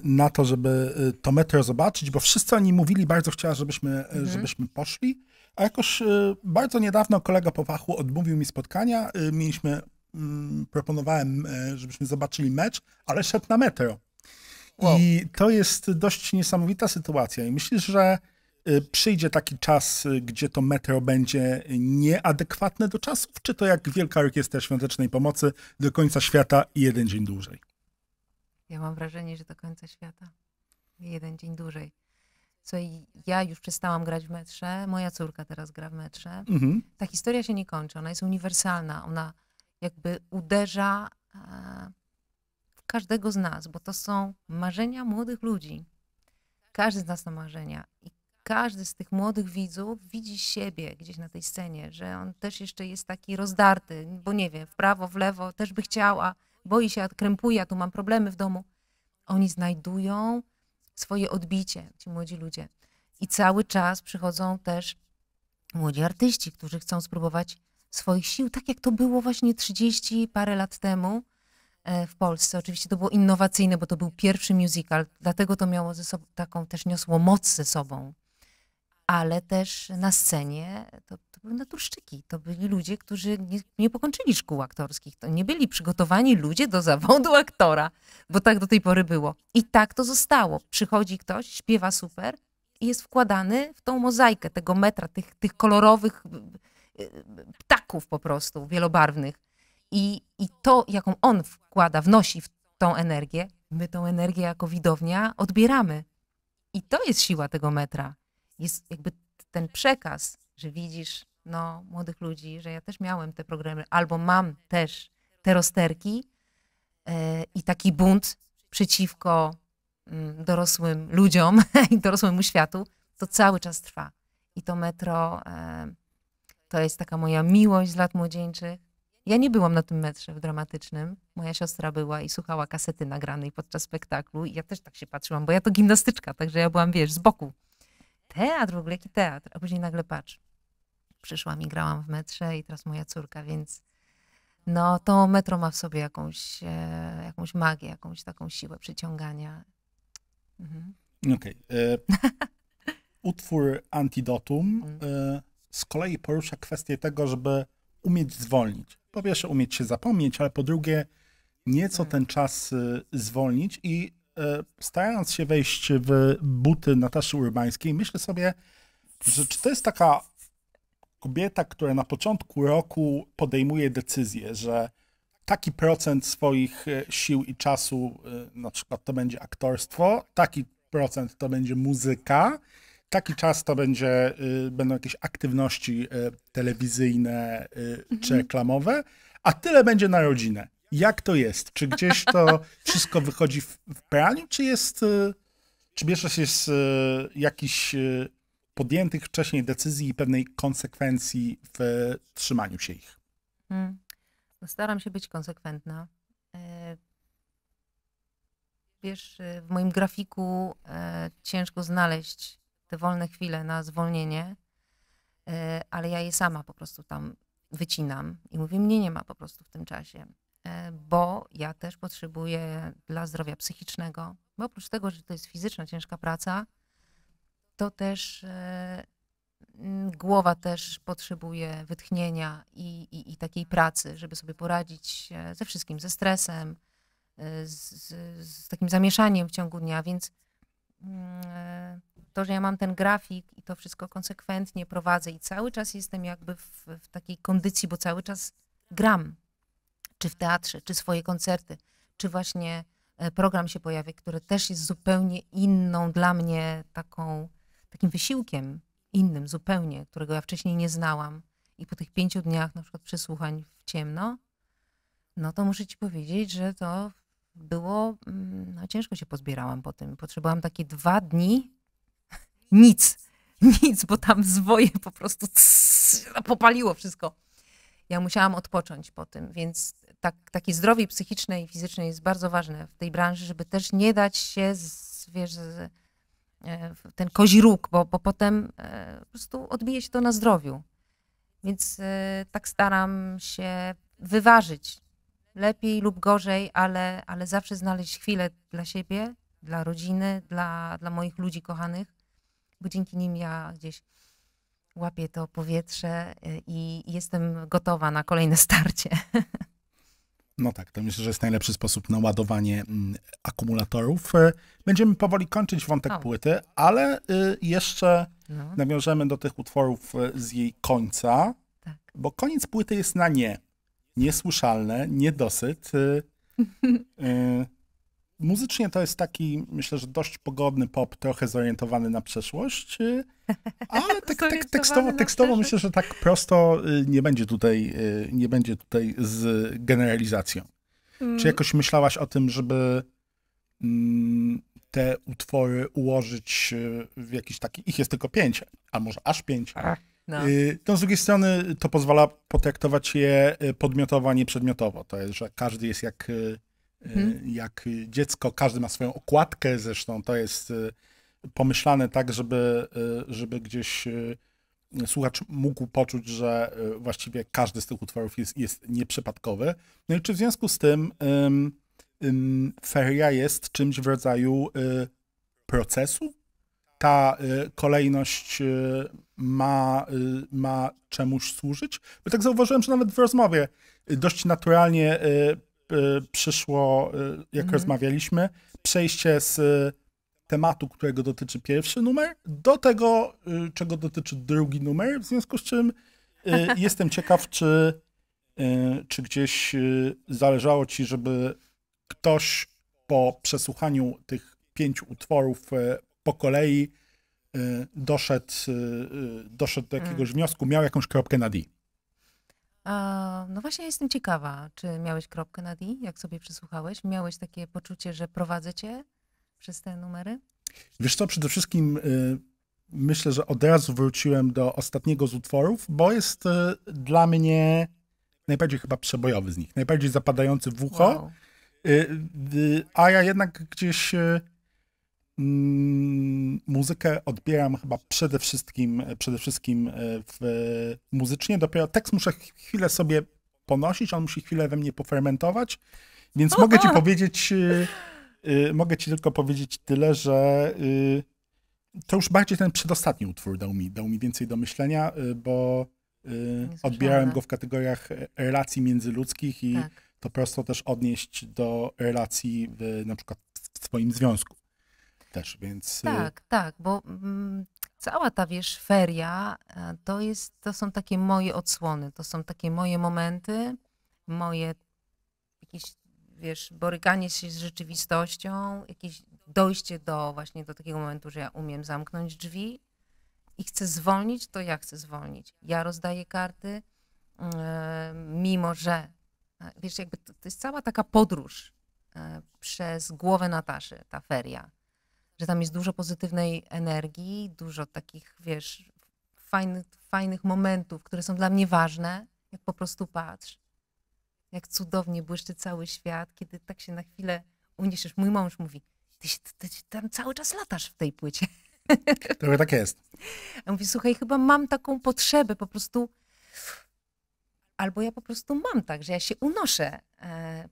na to, żeby to meteo zobaczyć, bo wszyscy oni mówili, bardzo chciała, żebyśmy, mhm. żebyśmy poszli. A jakoś bardzo niedawno kolega po fachu odmówił mi spotkania. Mieliśmy Mm, proponowałem, e, żebyśmy zobaczyli mecz, ale szedł na metro. Wow. I to jest dość niesamowita sytuacja. I myślisz, że e, przyjdzie taki czas, e, gdzie to metro będzie nieadekwatne do czasów, czy to jak Wielka Orkiestra Świątecznej Pomocy do końca świata i jeden dzień dłużej? Ja mam wrażenie, że do końca świata. Jeden dzień dłużej. Co ja już przestałam grać w metrze, moja córka teraz gra w metrze. Mhm. Ta historia się nie kończy, ona jest uniwersalna. Ona jakby uderza e, w każdego z nas, bo to są marzenia młodych ludzi. Każdy z nas ma marzenia i każdy z tych młodych widzów widzi siebie gdzieś na tej scenie, że on też jeszcze jest taki rozdarty, bo nie wiem, w prawo, w lewo, też by chciała, boi się, krępuje, a tu mam problemy w domu. Oni znajdują swoje odbicie, ci młodzi ludzie. I cały czas przychodzą też młodzi artyści, którzy chcą spróbować swoich sił, tak jak to było właśnie 30 parę lat temu e, w Polsce. Oczywiście to było innowacyjne, bo to był pierwszy musical, dlatego to miało ze sobą taką też niosło moc ze sobą. Ale też na scenie to, to były naturszczyki, to byli ludzie, którzy nie, nie pokończyli szkół aktorskich, to nie byli przygotowani ludzie do zawodu aktora, bo tak do tej pory było. I tak to zostało. Przychodzi ktoś, śpiewa super i jest wkładany w tą mozaikę tego metra, tych, tych kolorowych Y, ptaków po prostu wielobarwnych. I, I to, jaką on wkłada, wnosi w tą energię, my tą energię jako widownia odbieramy. I to jest siła tego metra. Jest jakby ten przekaz, że widzisz no, młodych ludzi, że ja też miałem te programy, albo mam też te rozterki yy, i taki bunt przeciwko yy, dorosłym ludziom [laughs] i dorosłemu światu, to cały czas trwa. I to metro yy, to jest taka moja miłość z lat młodzieńczych. Ja nie byłam na tym metrze w dramatycznym. Moja siostra była i słuchała kasety nagranej podczas spektaklu. I ja też tak się patrzyłam, bo ja to gimnastyczka, także ja byłam, wiesz, z boku. Teatr w ogóle, jaki teatr? A później nagle patrz. Przyszłam i grałam w metrze i teraz moja córka, więc no to metro ma w sobie jakąś, e, jakąś magię, jakąś taką siłę przyciągania. Mhm. Okej. Okay. E, [laughs] utwór Antidotum. Mm. E z kolei porusza kwestię tego, żeby umieć zwolnić. Po pierwsze, umieć się zapomnieć, ale po drugie, nieco ten czas y, zwolnić i y, starając się wejść w buty Nataszy Urbańskiej, myślę sobie, że czy to jest taka kobieta, która na początku roku podejmuje decyzję, że taki procent swoich y, sił i czasu, na przykład to będzie aktorstwo, taki procent to będzie muzyka, taki czas to będzie, y, będą jakieś aktywności y, telewizyjne y, mhm. czy reklamowe, a tyle będzie na rodzinę. Jak to jest? Czy gdzieś to [laughs] wszystko wychodzi w, praniu, czy jest, czy bierze się z jakichś podjętych wcześniej decyzji i pewnej konsekwencji w trzymaniu się ich? Hmm. No, staram się być konsekwentna. E, wiesz, w moim grafiku e, ciężko znaleźć te wolne chwile na zwolnienie, e, ale ja je sama po prostu tam wycinam i mówię, mnie nie ma po prostu w tym czasie, e, bo ja też potrzebuję dla zdrowia psychicznego, bo oprócz tego, że to jest fizyczna ciężka praca, to też e, głowa też potrzebuje wytchnienia i, i, i, takiej pracy, żeby sobie poradzić ze wszystkim, ze stresem, z, z, z takim zamieszaniem w ciągu dnia, więc mm, to, że ja mam ten grafik i to wszystko konsekwentnie prowadzę i cały czas jestem jakby w, w takiej kondycji, bo cały czas gram, czy w teatrze, czy swoje koncerty, czy właśnie e, program się pojawia, który też jest zupełnie inną dla mnie taką, takim wysiłkiem innym zupełnie, którego ja wcześniej nie znałam i po tych pięciu dniach na przykład przesłuchań w ciemno, no to muszę ci powiedzieć, że to było, mm, no ciężko się pozbierałam po tym. Potrzebowałam takie dwa dni nic, nic, bo tam zwoje po prostu popaliło wszystko. Ja musiałam odpocząć po tym, więc tak, takie zdrowie psychiczne i fizyczne jest bardzo ważne w tej branży, żeby też nie dać się, z, wiesz, e, ten kozi róg, bo, bo potem e, po prostu odbije się to na zdrowiu. Więc e, tak staram się wyważyć. Lepiej lub gorzej, ale, ale zawsze znaleźć chwilę dla siebie, dla rodziny, dla, dla moich ludzi kochanych bo dzięki nim ja gdzieś łapię to powietrze y, i jestem gotowa na kolejne starcie. No tak, to myślę, że jest najlepszy sposób na ładowanie mm, akumulatorów. Y, będziemy powoli kończyć wątek o. płyty, ale y, jeszcze no. nawiążemy do tych utworów z jej końca, tak. bo koniec płyty jest na nie. Niesłyszalne, niedosyt muzycznie to jest taki, myślę, że dość pogodny pop, trochę zorientowany na przeszłość, y, [laughs] ale tek, tek, tekstowo, tekstowo myślę, że tak prosto y, nie będzie tutaj, y, nie będzie tutaj z generalizacją. Mm. Czy jakoś myślałaś o tym, żeby mm, te utwory ułożyć w jakiś taki, ich jest tylko pięć, a może aż pięć. No. no. z drugiej strony to pozwala potraktować je podmiotowo, a nie przedmiotowo. To jest, że każdy jest jak Mhm. E, jak dziecko, każdy ma swoją okładkę, zresztą to jest e, pomyślane tak, żeby, e, żeby gdzieś słuchacz mógł poczuć, że właściwie każdy z tych utworów jest, jest nieprzypadkowy. No i czy w związku z tym um, um, feria jest czymś w rodzaju um, procesu? Ta kolejność ma, ma czemuś służyć? Bo tak zauważyłem, że nawet w rozmowie dość naturalnie Y, przyszło, y, jak mhm. rozmawialiśmy, przejście z y, tematu, którego dotyczy pierwszy numer, do tego, czego dotyczy drugi numer, w związku z czym [laughs] jestem ciekaw, czy, czy gdzieś zależało ci, żeby ktoś po przesłuchaniu tych pięciu utworów po kolei doszedł, doszedł do jakiegoś mm. wniosku, miał jakąś kropkę na D no właśnie jestem ciekawa, czy miałeś kropkę na D, jak sobie przysłuchałeś? Miałeś takie poczucie, że prowadzę cię przez te numery? Wiesz co, przede wszystkim y, myślę, że od razu wróciłem do ostatniego z utworów, bo jest y, dla mnie najbardziej chyba przebojowy z nich, najbardziej zapadający w ucho. Wow. Y, a ja jednak gdzieś Mm, muzykę odbieram chyba przede wszystkim, przede wszystkim e, w, muzycznie. Dopiero tekst muszę chwilę sobie ponosić, on musi chwilę we mnie pofermentować, więc Aha. mogę ci tak. powiedzieć, e, e, mogę ci tylko powiedzieć tyle, że to już bardziej ten przedostatni utwór dał mi, dał mi więcej do myślenia, bo odbierałem go w kategoriach relacji międzyludzkich i tak. to prosto też odnieść do relacji w, na przykład w swoim związku też, więc... Y, tak, tak, bo mm, cała ta, wiesz, feria e, to, jest, to są takie moje odsłony, to są takie moje momenty, moje jakieś, wiesz, borykanie się z rzeczywistością, jakieś dojście do właśnie do takiego momentu, że ja umiem zamknąć drzwi i chcę zwolnić, to ja chcę zwolnić. Ja rozdaję karty, mimo że, e, wiesz, jakby to, to jest cała taka podróż e, przez głowę Nataszy, ta feria że tam jest dużo pozytywnej energii, dużo takich, wiesz, fajnych, fajnych momentów, które są dla mnie ważne, jak po prostu patrz, jak cudownie błyszczy cały świat, kiedy tak się na chwilę uniesiesz. Mój mąż mówi, ty, się, ty, ty tam cały czas latasz w tej płycie. [laughs] Trochę tak jest. Ja mówię, słuchaj, chyba mam taką potrzebę po prostu, albo ja po prostu mam tak, że ja się unoszę e,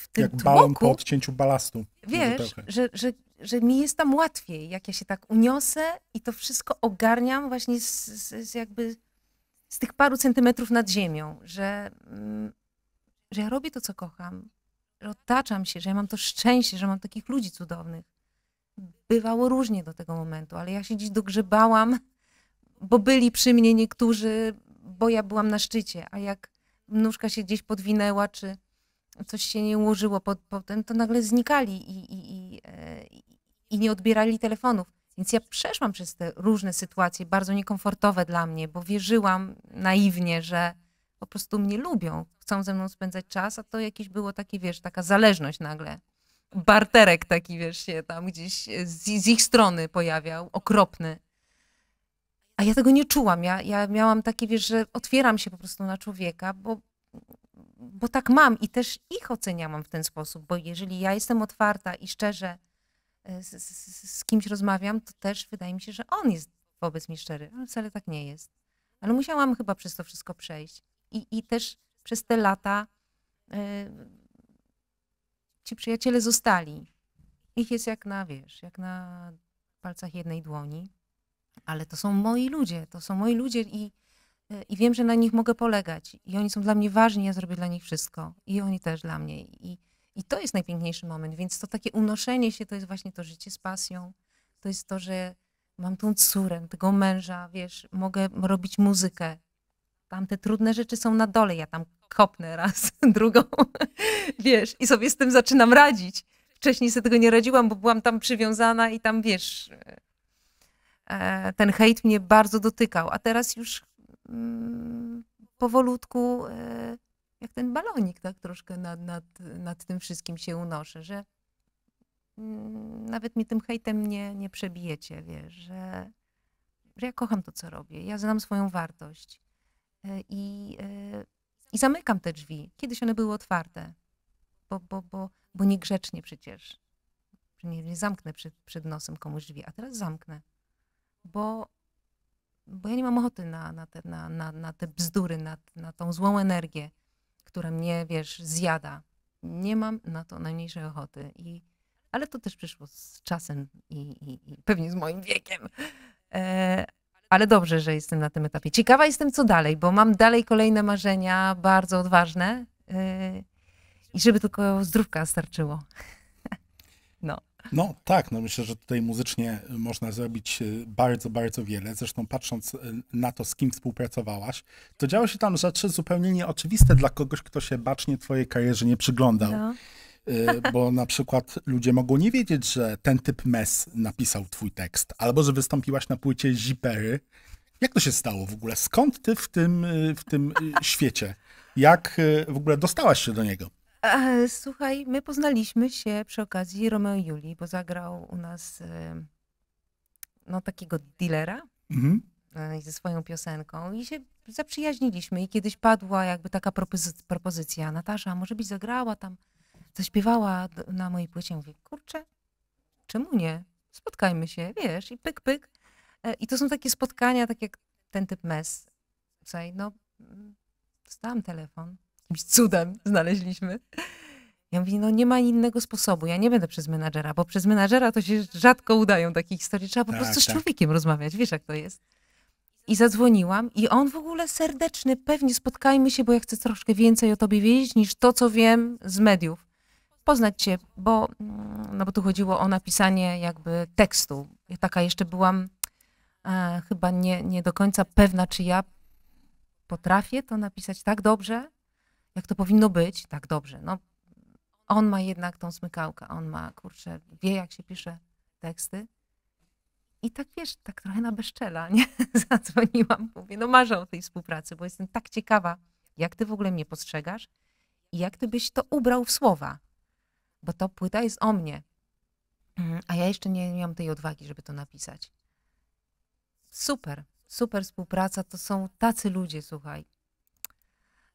w tym Jak tłoku, bałem po odcięciu balastu. Wiesz, że, że, że mi jest tam łatwiej, jak ja się tak uniosę i to wszystko ogarniam właśnie z, z, z jakby z tych paru centymetrów nad ziemią, że, mm, że ja robię to, co kocham, że otaczam się, że ja mam to szczęście, że mam takich ludzi cudownych. Bywało różnie do tego momentu, ale ja się dziś dogrzebałam, bo byli przy mnie niektórzy, bo ja byłam na szczycie, a jak nóżka się gdzieś podwinęła, czy coś się nie ułożyło po, potem, to nagle znikali i, i, i, e, i nie odbierali telefonów. Więc ja przeszłam przez te różne sytuacje, bardzo niekomfortowe dla mnie, bo wierzyłam naiwnie, że po prostu mnie lubią, chcą ze mną spędzać czas, a to jakieś było takie, wiesz, taka zależność nagle. Barterek taki, wiesz, się tam gdzieś z, z ich strony pojawiał, okropny. A ja tego nie czułam. Ja, ja miałam takie, wiesz, że otwieram się po prostu na człowieka, bo bo tak mam i też ich oceniam w ten sposób, bo jeżeli ja jestem otwarta i szczerze e, z, z, z kimś rozmawiam, to też wydaje mi się, że on jest wobec mnie szczery, ale wcale tak nie jest. Ale musiałam chyba przez to wszystko przejść i, i też przez te lata y, ci przyjaciele zostali. Ich jest jak na, wiesz, jak na palcach jednej dłoni, ale to są moi ludzie, to są moi ludzie i E, i wiem, że na nich mogę polegać i oni są dla mnie ważni, ja zrobię dla nich wszystko i oni też dla mnie. I, i to jest najpiękniejszy moment, więc to takie unoszenie się to jest właśnie to życie z pasją, to jest to, że mam tą córę, tego męża, wiesz, mogę robić muzykę. Tam te trudne rzeczy są na dole, ja tam kopnę raz, [laughs] drugą, [laughs] wiesz, i sobie z tym zaczynam radzić. Wcześniej sobie tego nie radziłam, bo byłam tam przywiązana i tam, wiesz, e, ten hejt mnie bardzo dotykał, a teraz już Mm, powolutku, e, jak ten balonik, tak troszkę nad, nad, nad tym wszystkim się unoszę, że mm, nawet mi tym hejtem nie, nie przebijecie, wiesz, że, że ja kocham to, co robię, ja znam swoją wartość e, i, e, i zamykam te drzwi. Kiedyś one były otwarte, bo, bo, bo, bo niegrzecznie przecież. Nie, nie zamknę przed, przed nosem komuś drzwi, a teraz zamknę, bo bo ja nie mam ochoty na, na, te, na, na, na te bzdury, na, na tą złą energię, która mnie, wiesz, zjada. Nie mam na to najmniejszej ochoty. I, ale to też przyszło z czasem i, i, i pewnie z moim wiekiem. E, ale dobrze, że jestem na tym etapie. Ciekawa jestem, co dalej, bo mam dalej kolejne marzenia, bardzo odważne. E, I żeby tylko zdrówka starczyło. No tak, no myślę, że tutaj muzycznie można zrobić e, bardzo, bardzo wiele. Zresztą patrząc e, na to, z kim współpracowałaś, to działy się tam rzeczy zupełnie nieoczywiste dla kogoś, kto się bacznie twojej karierze nie przyglądał. No. E, bo na przykład ludzie mogą nie wiedzieć, że ten typ mes napisał twój tekst, albo że wystąpiłaś na płycie Zipery. Jak to się stało w ogóle? Skąd ty w tym, w tym świecie? Jak w ogóle dostałaś się do niego? E, słuchaj, my poznaliśmy się przy okazji Romeo i Julii, bo zagrał u nas y, no, takiego dealera mhm. E, ze swoją piosenką i się zaprzyjaźniliśmy. I kiedyś padła jakby taka propozycja, Natasza, może byś zagrała tam, zaśpiewała na mojej płycie. Mówię, kurczę, czemu nie? Spotkajmy się, wiesz, i pyk, pyk. E, I to są takie spotkania, tak jak ten typ mes. Słuchaj, no, mm, dostałam telefon jakimś cudem znaleźliśmy. Ja mówię, no nie ma innego sposobu, ja nie będę przez menadżera, bo przez menadżera to się rzadko udają takie historie, trzeba po tak, prostu z tak. człowiekiem rozmawiać, wiesz jak to jest. I zadzwoniłam i on w ogóle serdeczny, pewnie spotkajmy się, bo ja chcę troszkę więcej o tobie wiedzieć niż to, co wiem z mediów. Poznać cię, bo, mm, no bo tu chodziło o napisanie jakby tekstu. Ja taka jeszcze byłam e, chyba nie, nie do końca pewna, czy ja potrafię to napisać tak dobrze, jak to powinno być, tak dobrze. No, on ma jednak tą smykałkę, on ma, kurczę, wie jak się pisze teksty. I tak wiesz, tak trochę na bezczela, nie? [laughs] Zadzwoniłam, mówię, no marzę o tej współpracy, bo jestem tak ciekawa, jak ty w ogóle mnie postrzegasz i jak ty byś to ubrał w słowa, bo to płyta jest o mnie. Mm, a ja jeszcze nie miałam tej odwagi, żeby to napisać. Super, super współpraca. To są tacy ludzie, słuchaj.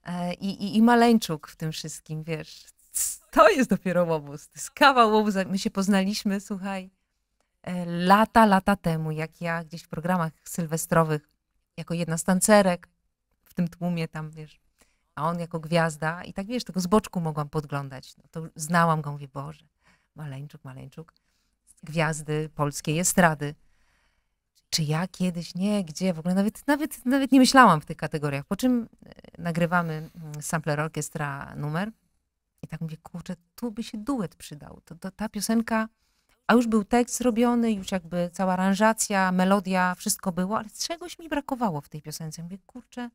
E, I, i, i Maleńczuk w tym wszystkim, wiesz. To jest dopiero łobuz. To jest kawał łobuz. My się poznaliśmy, słuchaj, e, lata, lata temu, jak ja gdzieś w programach sylwestrowych, jako jedna z tancerek w tym tłumie tam, wiesz, a on jako gwiazda. I tak, wiesz, tego z boczku mogłam podglądać. No, to znałam go, mówię, Boże, Maleńczuk, Maleńczuk. Gwiazdy polskiej estrady czy ja kiedyś, nie, gdzie, w ogóle nawet, nawet, nawet nie myślałam w tych kategoriach. Po czym e, nagrywamy mm, sampler orkiestra numer i tak mówię, kurczę, tu by się duet przydał. To, to, ta piosenka, a już był tekst zrobiony, już jakby cała aranżacja, melodia, wszystko było, ale czegoś mi brakowało w tej piosence. Mówię, kurczę,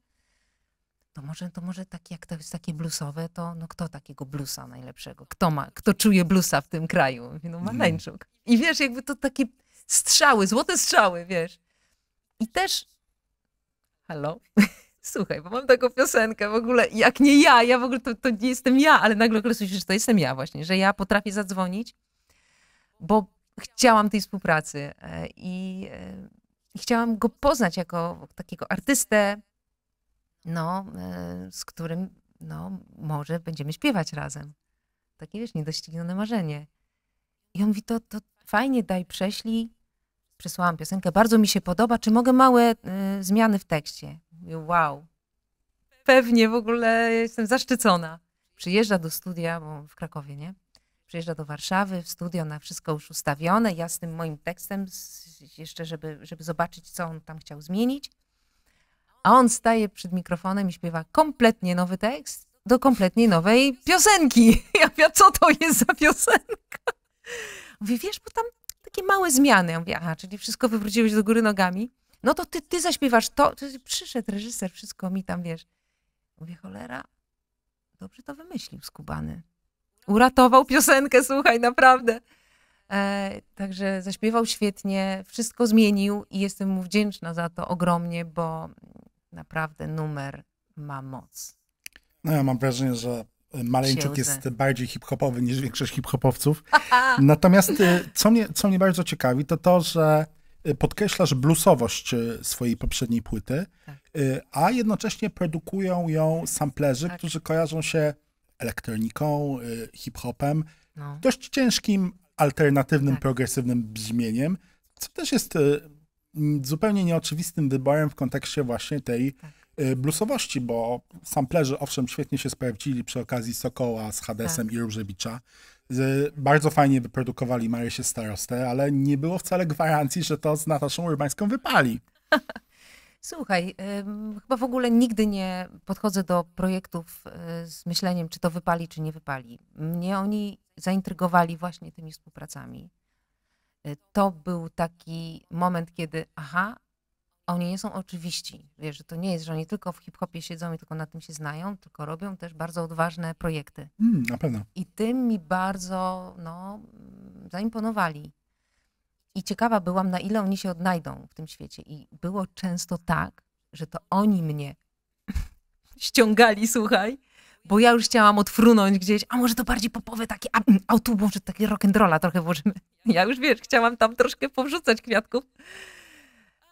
to może, to może tak jak to jest takie bluesowe, to no kto takiego bluesa najlepszego? Kto ma, kto czuje bluesa w tym kraju? no mhm. Maleńczuk. I wiesz, jakby to takie Strzały, złote strzały, wiesz. I też. Halo? [laughs] Słuchaj, bo mam taką piosenkę w ogóle, jak nie ja, ja w ogóle to, to nie jestem ja, ale nagle określisz, że to jestem ja właśnie, że ja potrafię zadzwonić, bo chciałam tej współpracy e, e, i chciałam go poznać jako takiego artystę, no, e, z którym no, może będziemy śpiewać razem. Takie wiesz, niedoścignione marzenie. I on mówi, to, to fajnie, daj, prześlij przysłałam piosenkę, bardzo mi się podoba, czy mogę małe y, zmiany w tekście? Mówię, wow, pewnie w ogóle jestem zaszczycona. Przyjeżdża do studia, bo w Krakowie, nie? Przyjeżdża do Warszawy, w studio, na wszystko już ustawione, ja z tym moim tekstem, z, jeszcze żeby, żeby zobaczyć, co on tam chciał zmienić. A on staje przed mikrofonem i śpiewa kompletnie nowy tekst do kompletnie nowej piosenki. [laughs] Ja wiem, co to jest za piosenka? Mówię, wiesz, bo tam takie małe zmiany. Ja mówię, aha, czyli wszystko wywróciłeś do góry nogami. No to ty, ty zaśpiewasz to. Przyszedł reżyser, wszystko mi tam, wiesz. Mówię, cholera, dobrze to wymyślił skubany. Uratował piosenkę, słuchaj, naprawdę. E, także zaśpiewał świetnie, wszystko zmienił i jestem mu wdzięczna za to ogromnie, bo naprawdę numer ma moc. No ja mam wrażenie, że Maleńczuk jest bardziej hip-hopowy niż większość hip-hopowców. [laughs] Natomiast y, co mnie, co mnie bardzo ciekawi, to to, że y, podkreślasz bluesowość y, swojej poprzedniej płyty, tak. a jednocześnie produkują ją samplerzy, tak. którzy kojarzą się elektroniką, hip-hopem, no. dość ciężkim, alternatywnym, tak. progresywnym brzmieniem, co też jest zupełnie nieoczywistym wyborem w kontekście właśnie tej tak Y, bluesowości, bo samplerzy owszem świetnie się sprawdzili przy okazji Sokoła z Hadesem tak. i Różewicza. Y, bardzo fajnie wyprodukowali Marysię Starostę, ale nie było wcale gwarancji, że to z Nataszą Urbańską wypali. [laughs] Słuchaj, y, chyba w ogóle nigdy nie podchodzę do projektów z myśleniem, czy to wypali, czy nie wypali. Mnie oni zaintrygowali właśnie tymi współpracami. to był taki moment, kiedy aha, oni nie są oczywiści. Wiesz, że to nie jest, że oni tylko w hip-hopie siedzą i tylko na tym się znają, tylko robią też bardzo odważne projekty. Mm, na pewno. I tym mi bardzo no, zaimponowali. I ciekawa byłam, na ile oni się odnajdą w tym świecie. I było często tak, że to oni mnie [laughs] ściągali, słuchaj, bo ja już chciałam odfrunąć gdzieś, a może to bardziej popowe, takie a mm, tu może takie rock'n'rolla trochę włożymy. Ja już, wiesz, chciałam tam troszkę powrzucać kwiatków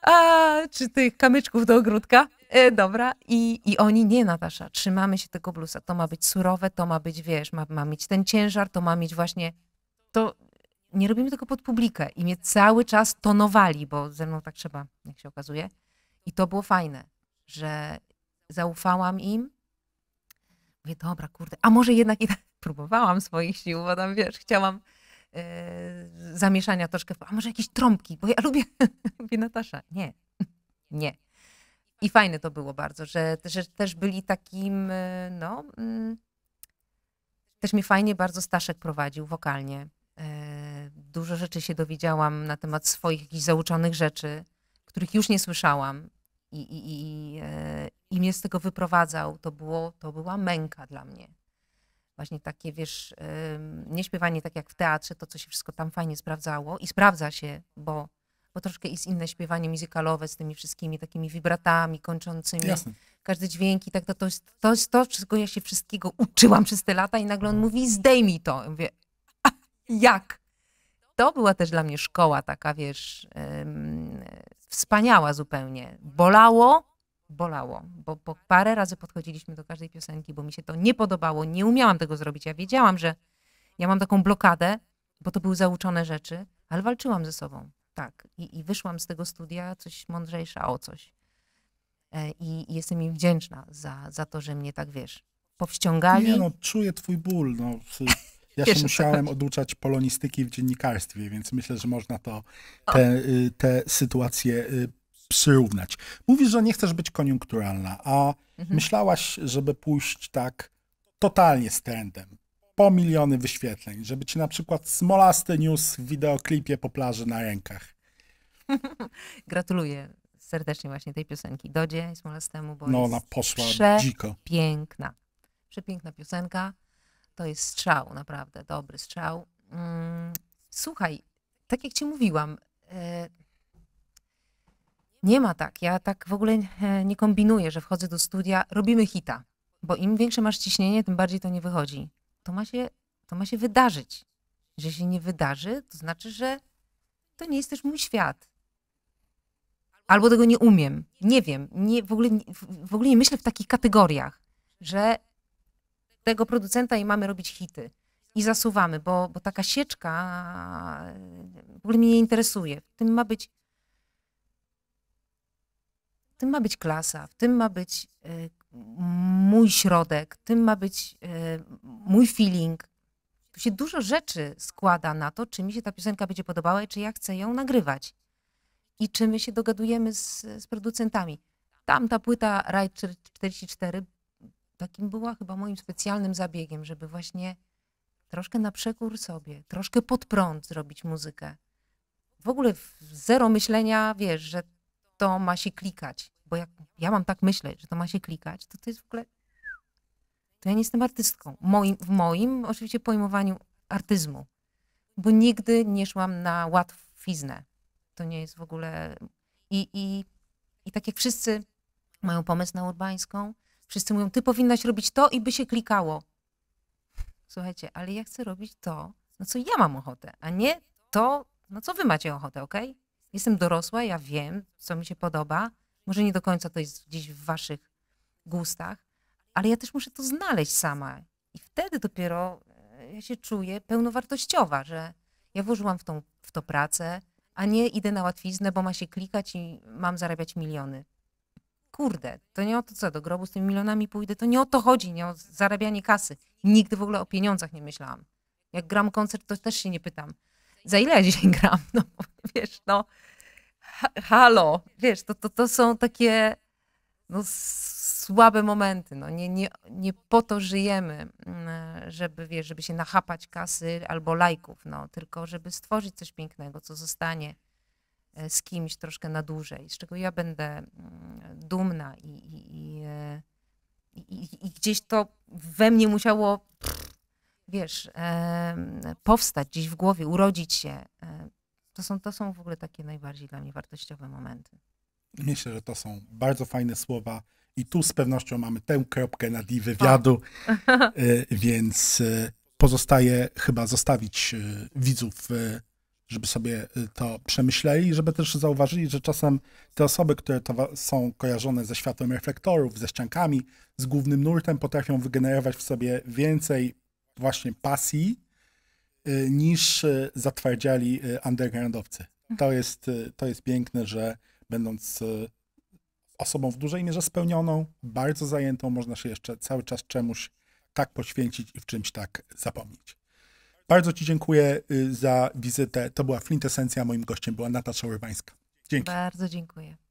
a, czy tych kamyczków do ogródka. E, dobra, I, i oni nie, Natasza, trzymamy się tego blusa. To ma być surowe, to ma być, wiesz, ma, ma mieć ten ciężar, to ma mieć właśnie. To nie robimy tego pod publikę i mnie cały czas tonowali, bo ze mną tak trzeba, jak się okazuje. I to było fajne, że zaufałam im. Mówię, dobra, kurde, a może jednak i tak [laughs] próbowałam swoich sił, bo tam wiesz, chciałam E, zamieszania troszkę, a może jakieś trąbki, bo ja [laughs] lubię, lubię Natasza. Nie, nie. I fajne to było bardzo, że, że też byli takim, e, no, mm, też mnie fajnie bardzo Staszek prowadził wokalnie. E, dużo rzeczy się dowiedziałam na temat swoich jakichś zauczonych rzeczy, których już nie słyszałam i, i, i, i mnie z tego wyprowadzał. To, było, to była męka dla mnie właśnie takie, wiesz, nie śpiewanie tak jak w teatrze, to co się wszystko tam fajnie sprawdzało i sprawdza się, bo, bo troszkę jest inne śpiewanie muzykalowe z tymi wszystkimi takimi wibratami kończącymi. Jasne. Każdy dźwięk i tak to, to, jest, to jest to, czego ja się wszystkiego uczyłam przez te lata i nagle on mówi, zdejmij to. Ja mówię, jak? To była też dla mnie szkoła taka, wiesz, wspaniała zupełnie. Bolało, bolało, bo, bo parę razy podchodziliśmy do każdej piosenki, bo mi się to nie podobało, nie umiałam tego zrobić. Ja wiedziałam, że ja mam taką blokadę, bo to były zauczone rzeczy, ale walczyłam ze sobą, tak. I, i wyszłam z tego studia coś mądrzejsza o coś. E, I, i jestem im wdzięczna za, za to, że mnie tak, wiesz, powściągali. Nie no, czuję twój ból, no. Ja się musiałem oduczać polonistyki w dziennikarstwie, więc myślę, że można to, te, y, te sytuacje y, przyrównać. Mówisz, że nie chcesz być koniunkturalna, a mhm. myślałaś, żeby pójść tak totalnie z trendem, po miliony wyświetleń, żeby ci na przykład smolasty news w wideoklipie po plaży na rękach. [laughs] Gratuluję serdecznie właśnie tej piosenki Dodzie dzień Smolastemu, bo no, jest ona poszła przepiękna. Piękna. Przepiękna piosenka. To jest strzał, naprawdę, dobry strzał. Mm, słuchaj, tak jak ci mówiłam, yy, nie ma tak. Ja tak w ogóle e, nie kombinuję, że wchodzę do studia, robimy hita. Bo im większe masz ciśnienie, tym bardziej to nie wychodzi. To ma się, to ma się wydarzyć. Jeżeli się nie wydarzy, to znaczy, że to nie jest też mój świat. Albo tego nie umiem, nie wiem, nie, w, ogóle, w ogóle nie myślę w takich kategoriach, że tego producenta i mamy robić hity. I zasuwamy, bo, bo taka sieczka e, w ogóle mnie nie interesuje. W tym ma być tym ma być klasa, w tym ma być e, mój środek, w tym ma być e, mój feeling. Tu się dużo rzeczy składa na to, czy mi się ta piosenka będzie podobała i czy ja chcę ją nagrywać. I czy my się dogadujemy z, z producentami. Tam ta płyta Ride 44 takim była chyba moim specjalnym zabiegiem, żeby właśnie troszkę na przekór sobie, troszkę pod prąd zrobić muzykę. W ogóle zero myślenia, wiesz, że to ma się klikać. Bo jak ja mam tak myśleć, że to ma się klikać, to to jest w ogóle... To ja nie jestem artystką. Moim, w moim oczywiście pojmowaniu artyzmu. Bo nigdy nie szłam na łatwiznę. To nie jest w ogóle... I, i, I tak jak wszyscy mają pomysł na urbańską, wszyscy mówią, ty powinnaś robić to i by się klikało. Słuchajcie, ale ja chcę robić to, no co ja mam ochotę, a nie to, no co wy macie ochotę, okej? Okay? Jestem dorosła, ja wiem, co mi się podoba. Może nie do końca to jest gdzieś w waszych gustach, ale ja też muszę to znaleźć sama. I wtedy dopiero e, ja się czuję pełnowartościowa, że ja włożyłam w, tą, w to pracę, a nie idę na łatwiznę, bo ma się klikać i mam zarabiać miliony. Kurde, to nie o to co, do grobu z tymi milionami pójdę, to nie o to chodzi, nie o zarabianie kasy. Nigdy w ogóle o pieniądzach nie myślałam. Jak gram koncert, to też się nie pytam, za ile ja dzisiaj gram? No [laughs] wiesz, no halo, wiesz, to, to, to są takie no, słabe momenty, no, nie, nie, nie po to żyjemy, mm, żeby, wiesz, żeby się nachapać kasy albo lajków, no, tylko żeby stworzyć coś pięknego, co zostanie e, z kimś troszkę na dłużej, z czego ja będę mm, dumna i, e, i, i, i gdzieś to we mnie musiało wiesz, powstać gdzieś w głowie, urodzić się, to są, to są w ogóle takie najbardziej dla mnie wartościowe momenty. Myślę, że to są bardzo fajne słowa. I tu z pewnością mamy tę kropkę na D tak. wywiadu, [laughs] e, więc e, pozostaje chyba zostawić e, widzów, żeby sobie to przemyśleli, żeby też zauważyli, że czasem te osoby, które są kojarzone ze światłem reflektorów, ze ściankami, z głównym nurtem, potrafią wygenerować w sobie więcej właśnie pasji y, niż y, zatwardziali y, undergroundowcy. To mhm. jest, to jest piękne, że będąc osobą w dużej mierze spełnioną, bardzo zajętą, można się jeszcze cały czas czemuś tak poświęcić i w czymś tak zapomnieć. Bardzo Ci dziękuję za wizytę. To była Flint Esencja. Moim gościem była Natasza Urbańska. Dzięki. Bardzo dziękuję.